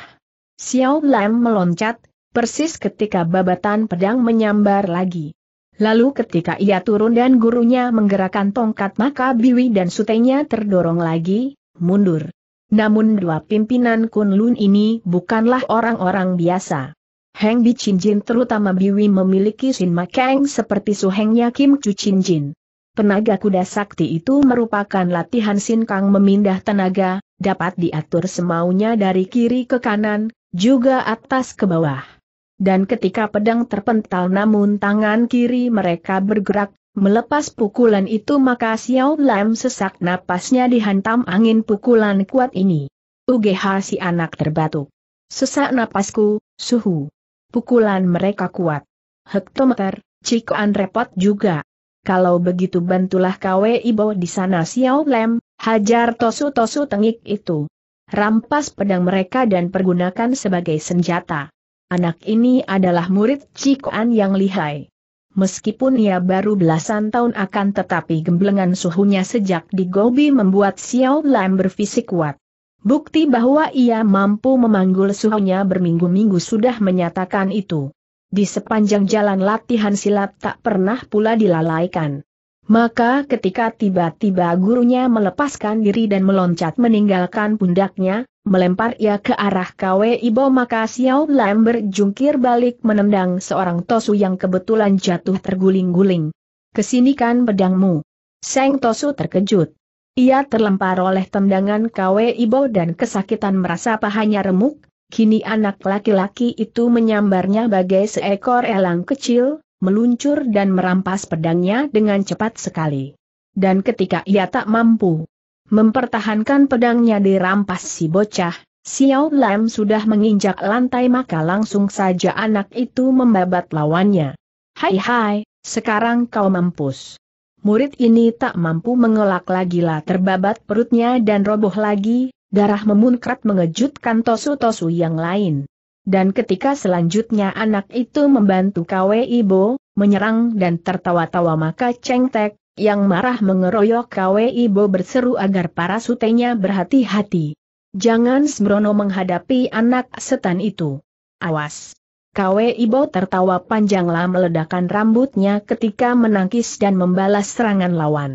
Xiao Lem meloncat, persis ketika babatan pedang menyambar lagi. Lalu ketika ia turun dan gurunya menggerakkan tongkat maka Biwi dan sutenya terdorong lagi, mundur. Namun dua pimpinan Kunlun ini bukanlah orang-orang biasa. Heng Bi Chin Jin terutama Biwi memiliki Ma Kang seperti suhengnya Kim Chu Chin Jin. Tenaga kuda sakti itu merupakan latihan Sin Kang memindah tenaga, dapat diatur semaunya dari kiri ke kanan, juga atas ke bawah dan ketika pedang terpental namun tangan kiri mereka bergerak, melepas pukulan itu maka Xiao Lam sesak napasnya dihantam angin pukulan kuat ini. UGH si anak terbatuk. Sesak napasku, suhu. Pukulan mereka kuat. Hektometer, cikoan repot juga. Kalau begitu bantulah KW Ibo di sana Xiao Lam, hajar tosu-tosu tengik itu. Rampas pedang mereka dan pergunakan sebagai senjata. Anak ini adalah murid Cikoan yang lihai. Meskipun ia baru belasan tahun akan tetapi gemblengan suhunya sejak di Gobi membuat Xiao Lam berfisik kuat. Bukti bahwa ia mampu memanggul suhunya berminggu-minggu sudah menyatakan itu. Di sepanjang jalan latihan silat tak pernah pula dilalaikan. Maka ketika tiba-tiba gurunya melepaskan diri dan meloncat meninggalkan pundaknya, melempar ia ke arah KW Ibo maka Xiao Lam berjungkir balik menendang seorang Tosu yang kebetulan jatuh terguling-guling. Kesinikan pedangmu. Seng Tosu terkejut. Ia terlempar oleh tendangan KW Ibo dan kesakitan merasa pahanya remuk, kini anak laki-laki itu menyambarnya bagai seekor elang kecil, meluncur dan merampas pedangnya dengan cepat sekali. Dan ketika ia tak mampu mempertahankan pedangnya dirampas si bocah, Xiao Lam sudah menginjak lantai maka langsung saja anak itu membabat lawannya. Hai hai, sekarang kau mampus. Murid ini tak mampu mengelak lagi lah terbabat perutnya dan roboh lagi, darah memunkrat mengejutkan tosu-tosu yang lain. Dan ketika selanjutnya anak itu membantu Kwe Ibo, menyerang dan tertawa-tawa maka Cheng Tek, yang marah mengeroyok Kwe Ibo berseru agar para sutenya berhati-hati. Jangan sembrono menghadapi anak setan itu. Awas! Kwe Ibo tertawa panjanglah meledakan rambutnya ketika menangkis dan membalas serangan lawan.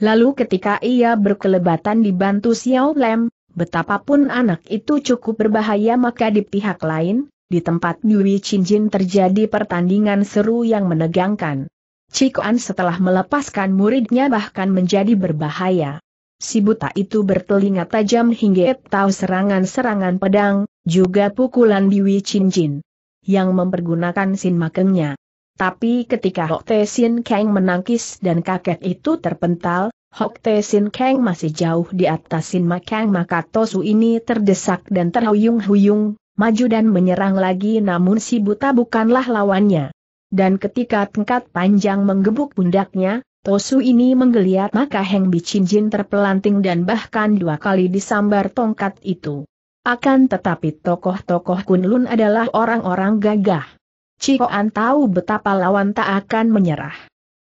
Lalu ketika ia berkelebatan dibantu Xiao Lem, Betapapun anak itu cukup berbahaya maka di pihak lain, di tempat Yui Chinjin terjadi pertandingan seru yang menegangkan. Cikuan setelah melepaskan muridnya bahkan menjadi berbahaya. Si buta itu bertelinga tajam hingga tahu serangan-serangan pedang, juga pukulan Biwi Chinjin yang mempergunakan sin makengnya. Tapi ketika Hok Te Sin Kang menangkis dan kakek itu terpental, Hok Te Sin Kang masih jauh di atas Sin Makang maka Tosu ini terdesak dan terhuyung-huyung, maju dan menyerang lagi namun si buta bukanlah lawannya. Dan ketika tengkat panjang menggebuk pundaknya, Tosu ini menggeliat maka Heng Bicinjin terpelanting dan bahkan dua kali disambar tongkat itu. Akan tetapi tokoh-tokoh Kunlun adalah orang-orang gagah. Cikoan tahu betapa lawan tak akan menyerah.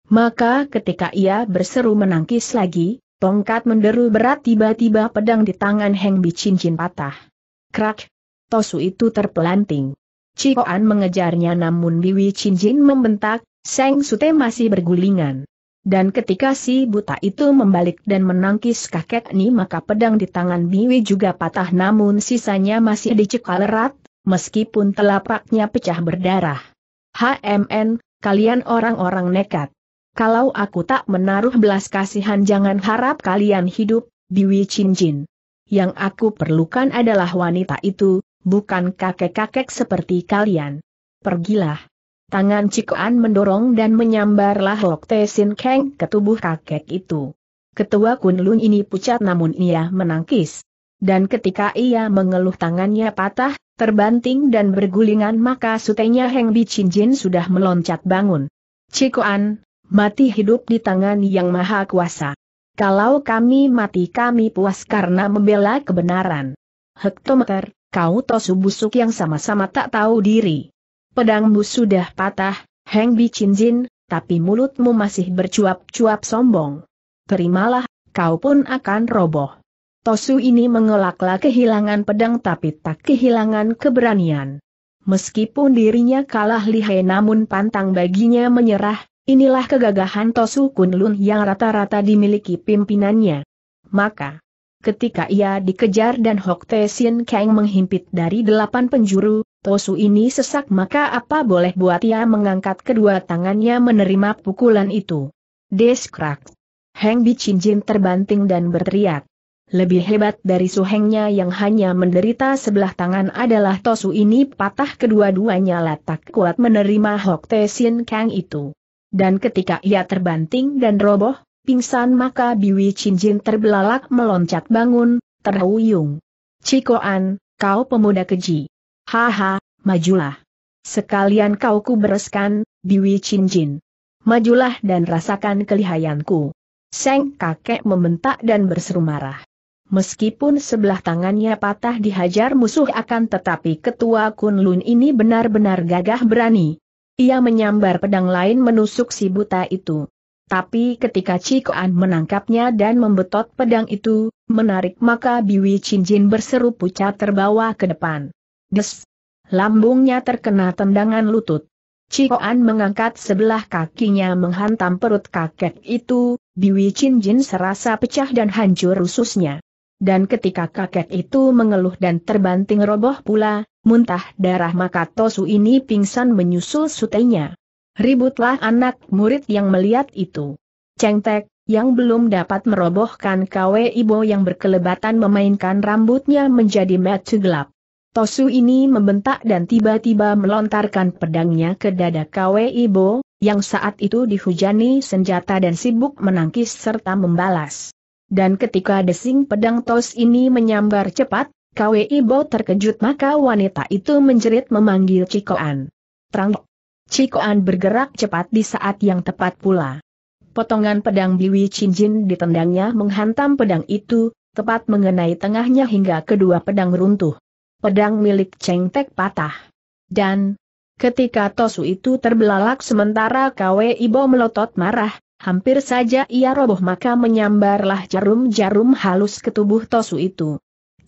Maka ketika ia berseru menangkis lagi, tongkat menderu berat tiba-tiba pedang di tangan Heng Bi cincin patah. Krak! Tosu itu terpelanting. Cikoan mengejarnya namun Biwi cincin membentak, Seng Sute masih bergulingan. Dan ketika si buta itu membalik dan menangkis kakek ini maka pedang di tangan Biwi juga patah namun sisanya masih dicekal erat, meskipun telapaknya pecah berdarah. HMN, kalian orang-orang nekat. Kalau aku tak menaruh belas kasihan jangan harap kalian hidup, Biwi Cincin. Yang aku perlukan adalah wanita itu, bukan kakek-kakek seperti kalian. Pergilah. Tangan Cikoan mendorong dan menyambarlah Lok Sin Keng ke tubuh kakek itu. Ketua Kunlun ini pucat namun ia menangkis. Dan ketika ia mengeluh tangannya patah, terbanting dan bergulingan maka sutenya Heng Bi Jin sudah meloncat bangun. Cikoan, mati hidup di tangan yang maha kuasa. Kalau kami mati kami puas karena membela kebenaran. Hektometer, kau tosu busuk yang sama-sama tak tahu diri. Pedangmu sudah patah, Heng Bicinjin, tapi mulutmu masih bercuap-cuap sombong. Terimalah, kau pun akan roboh. Tosu ini mengelaklah kehilangan pedang tapi tak kehilangan keberanian. Meskipun dirinya kalah lihai namun pantang baginya menyerah, Inilah kegagahan Tosu Kunlun yang rata-rata dimiliki pimpinannya. Maka, ketika ia dikejar dan Hok Te Sin Kang menghimpit dari delapan penjuru, Tosu ini sesak maka apa boleh buat ia mengangkat kedua tangannya menerima pukulan itu. Deskrak. Heng Bicinjin terbanting dan berteriak. Lebih hebat dari Su suhengnya yang hanya menderita sebelah tangan adalah Tosu ini patah kedua-duanya letak kuat menerima Hok Te Sin Kang itu. Dan ketika ia terbanting dan roboh, pingsan maka Biwi Cincin terbelalak meloncat bangun, terhuyung. Cikoan, kau pemuda keji. Haha, majulah. Sekalian kau bereskan, Biwi Cincin. Majulah dan rasakan kelihayanku. Seng kakek membentak dan berseru marah. Meskipun sebelah tangannya patah dihajar musuh akan tetapi ketua Kunlun ini benar-benar gagah berani. Ia menyambar pedang lain menusuk si buta itu. Tapi ketika Cikoan menangkapnya dan membetot pedang itu, menarik maka Biwi Cincin berseru pucat terbawa ke depan. Des! Lambungnya terkena tendangan lutut. Cikoan mengangkat sebelah kakinya menghantam perut kakek itu, Biwi Cincin serasa pecah dan hancur ususnya. Dan ketika kakek itu mengeluh dan terbanting roboh pula, muntah darah maka Tosu ini pingsan menyusul sutenya. Ributlah anak murid yang melihat itu. Cengtek, yang belum dapat merobohkan kawe Ibo yang berkelebatan memainkan rambutnya menjadi metu gelap. Tosu ini membentak dan tiba-tiba melontarkan pedangnya ke dada kawe Ibo, yang saat itu dihujani senjata dan sibuk menangkis serta membalas. Dan ketika desing pedang tos ini menyambar cepat, Kwe Ibo terkejut maka wanita itu menjerit memanggil Cikoan. Trang. Cikoan bergerak cepat di saat yang tepat pula. Potongan pedang Biwi Cincin ditendangnya menghantam pedang itu, tepat mengenai tengahnya hingga kedua pedang runtuh. Pedang milik Cheng Tek patah. Dan, ketika Tosu itu terbelalak sementara Kwe Ibo melotot marah, hampir saja ia roboh maka menyambarlah jarum-jarum halus ke tubuh Tosu itu.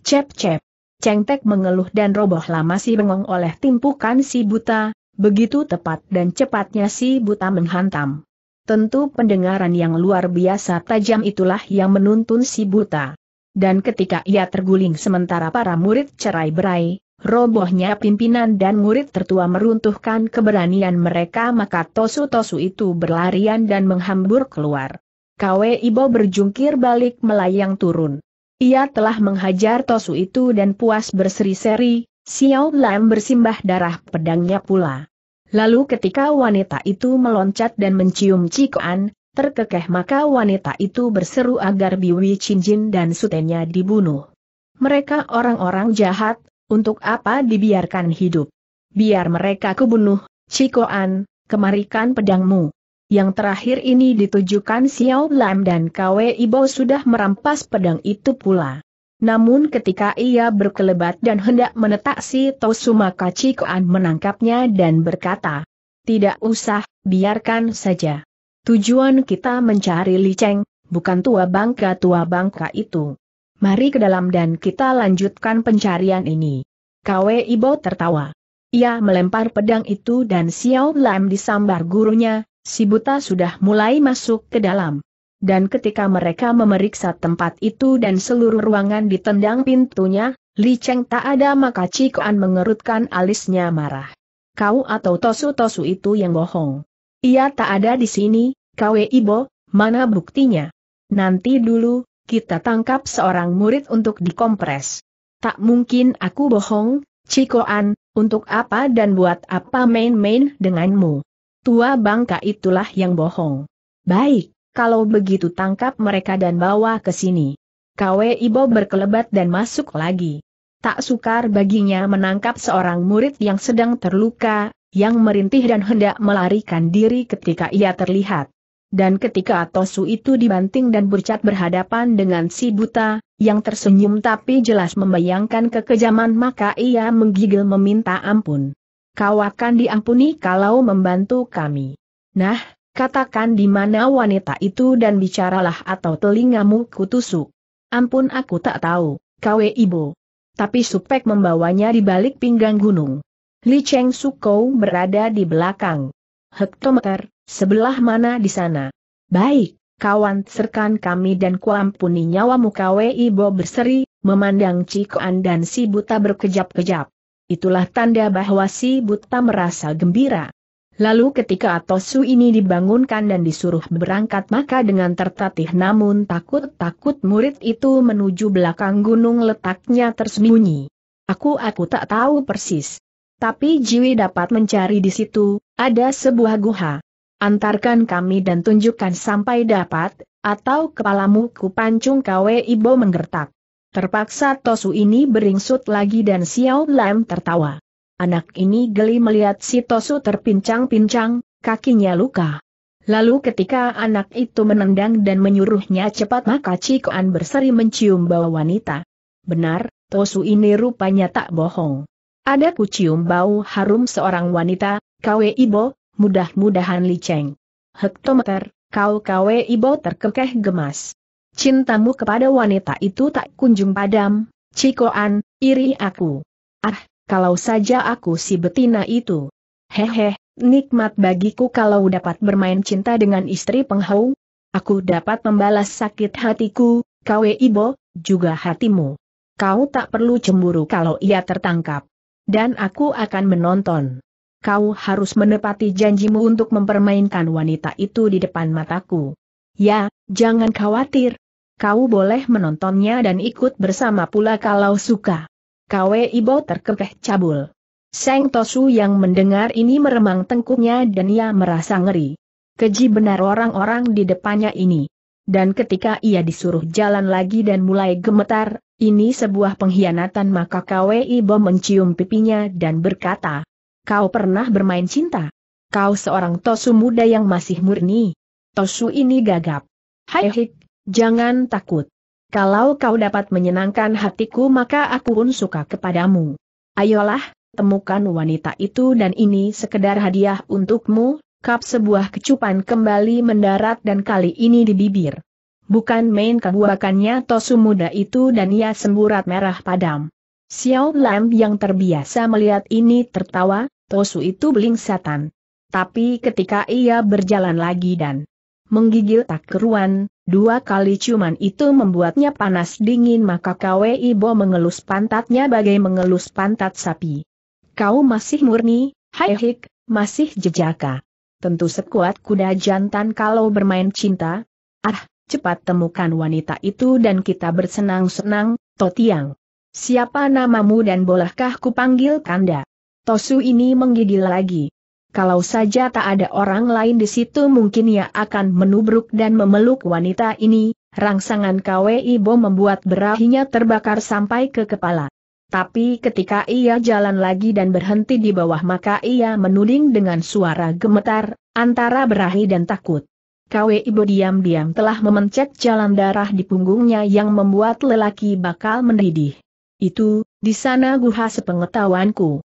Cep-cep. Cengtek mengeluh dan robohlah masih bengong oleh timpukan si buta, begitu tepat dan cepatnya si buta menghantam. Tentu pendengaran yang luar biasa tajam itulah yang menuntun si buta. Dan ketika ia terguling sementara para murid cerai berai, robohnya pimpinan dan murid tertua meruntuhkan keberanian mereka maka tosu-tosu itu berlarian dan menghambur keluar. Kwe Ibo berjungkir balik melayang turun. Ia telah menghajar Tosu itu dan puas berseri-seri, Xiao Lam bersimbah darah pedangnya pula. Lalu ketika wanita itu meloncat dan mencium Cikoan, terkekeh maka wanita itu berseru agar Biwi Cinjin dan sutenya dibunuh. Mereka orang-orang jahat, untuk apa dibiarkan hidup? Biar mereka kubunuh, Cikoan, kemarikan pedangmu. Yang terakhir ini ditujukan Xiao Lam dan Kwe Ibo sudah merampas pedang itu pula. Namun ketika ia berkelebat dan hendak menetak si Tosuma Cikuan menangkapnya dan berkata, Tidak usah, biarkan saja. Tujuan kita mencari Li Cheng, bukan tua bangka-tua bangka itu. Mari ke dalam dan kita lanjutkan pencarian ini. Kwe Ibo tertawa. Ia melempar pedang itu dan Xiao Lam disambar gurunya, si buta sudah mulai masuk ke dalam. Dan ketika mereka memeriksa tempat itu dan seluruh ruangan ditendang pintunya, Li Cheng tak ada maka Cikuan mengerutkan alisnya marah. Kau atau Tosu-Tosu itu yang bohong. Ia tak ada di sini, Kwe Ibo, mana buktinya? Nanti dulu, kita tangkap seorang murid untuk dikompres. Tak mungkin aku bohong, Cikoan, untuk apa dan buat apa main-main denganmu? Tua bangka itulah yang bohong. Baik, kalau begitu tangkap mereka dan bawa ke sini. Kwe Ibo berkelebat dan masuk lagi. Tak sukar baginya menangkap seorang murid yang sedang terluka, yang merintih dan hendak melarikan diri ketika ia terlihat. Dan ketika Tosu itu dibanting dan bercat berhadapan dengan si buta, yang tersenyum tapi jelas membayangkan kekejaman maka ia menggigil meminta ampun kau akan diampuni kalau membantu kami. Nah, katakan di mana wanita itu dan bicaralah atau telingamu kutusuk. Ampun aku tak tahu, kawe ibu. Tapi Supek membawanya di balik pinggang gunung. Li Cheng Sukou berada di belakang. Hektometer, sebelah mana di sana? Baik, kawan serkan kami dan kuampuni nyawamu kawe ibu berseri, memandang Cikoan dan si buta berkejap-kejap itulah tanda bahwa si buta merasa gembira. Lalu ketika Atosu ini dibangunkan dan disuruh berangkat maka dengan tertatih namun takut-takut murid itu menuju belakang gunung letaknya tersembunyi. Aku aku tak tahu persis. Tapi Jiwi dapat mencari di situ, ada sebuah guha. Antarkan kami dan tunjukkan sampai dapat, atau kepalamu kupancung Kwe Ibo menggertak. Terpaksa Tosu ini beringsut lagi dan Xiao Lam tertawa. Anak ini geli melihat si Tosu terpincang-pincang, kakinya luka. Lalu ketika anak itu menendang dan menyuruhnya cepat maka Cikoan berseri mencium bau wanita. Benar, Tosu ini rupanya tak bohong. Ada kucium bau harum seorang wanita, Kwe Ibo, mudah-mudahan liceng. Hektometer, kau Kwe Ibo terkekeh gemas. Cintamu kepada wanita itu tak kunjung padam, Cikoan, iri aku. Ah, kalau saja aku si betina itu. Hehe, nikmat bagiku kalau dapat bermain cinta dengan istri penghau. Aku dapat membalas sakit hatiku, Kawe Ibo, juga hatimu. Kau tak perlu cemburu kalau ia tertangkap. Dan aku akan menonton. Kau harus menepati janjimu untuk mempermainkan wanita itu di depan mataku. Ya, jangan khawatir, Kau boleh menontonnya dan ikut bersama pula kalau suka. Kwe Ibo terkekeh cabul. Seng Tosu yang mendengar ini meremang tengkuknya dan ia merasa ngeri. Keji benar orang-orang di depannya ini. Dan ketika ia disuruh jalan lagi dan mulai gemetar, ini sebuah pengkhianatan maka Kwe Ibo mencium pipinya dan berkata, Kau pernah bermain cinta? Kau seorang Tosu muda yang masih murni. Tosu ini gagap. Hai hik, Jangan takut. Kalau kau dapat menyenangkan hatiku maka aku pun suka kepadamu. Ayolah, temukan wanita itu dan ini sekedar hadiah untukmu, kap sebuah kecupan kembali mendarat dan kali ini di bibir. Bukan main kebuakannya Tosu muda itu dan ia semburat merah padam. Xiao Lam yang terbiasa melihat ini tertawa, Tosu itu beling setan. Tapi ketika ia berjalan lagi dan menggigil tak keruan, Dua kali cuman itu membuatnya panas dingin maka Kwe Ibo mengelus pantatnya bagai mengelus pantat sapi. Kau masih murni, hai hik, masih jejaka. Tentu sekuat kuda jantan kalau bermain cinta. Ah, cepat temukan wanita itu dan kita bersenang-senang, Totiang. Siapa namamu dan bolehkah kupanggil Kanda? Tosu ini menggigil lagi kalau saja tak ada orang lain di situ mungkin ia akan menubruk dan memeluk wanita ini, rangsangan KWI bo membuat berahinya terbakar sampai ke kepala. Tapi ketika ia jalan lagi dan berhenti di bawah maka ia menuding dengan suara gemetar, antara berahi dan takut. KW Ibo diam-diam telah memencet jalan darah di punggungnya yang membuat lelaki bakal mendidih. Itu, di sana guha sepengetahuanku.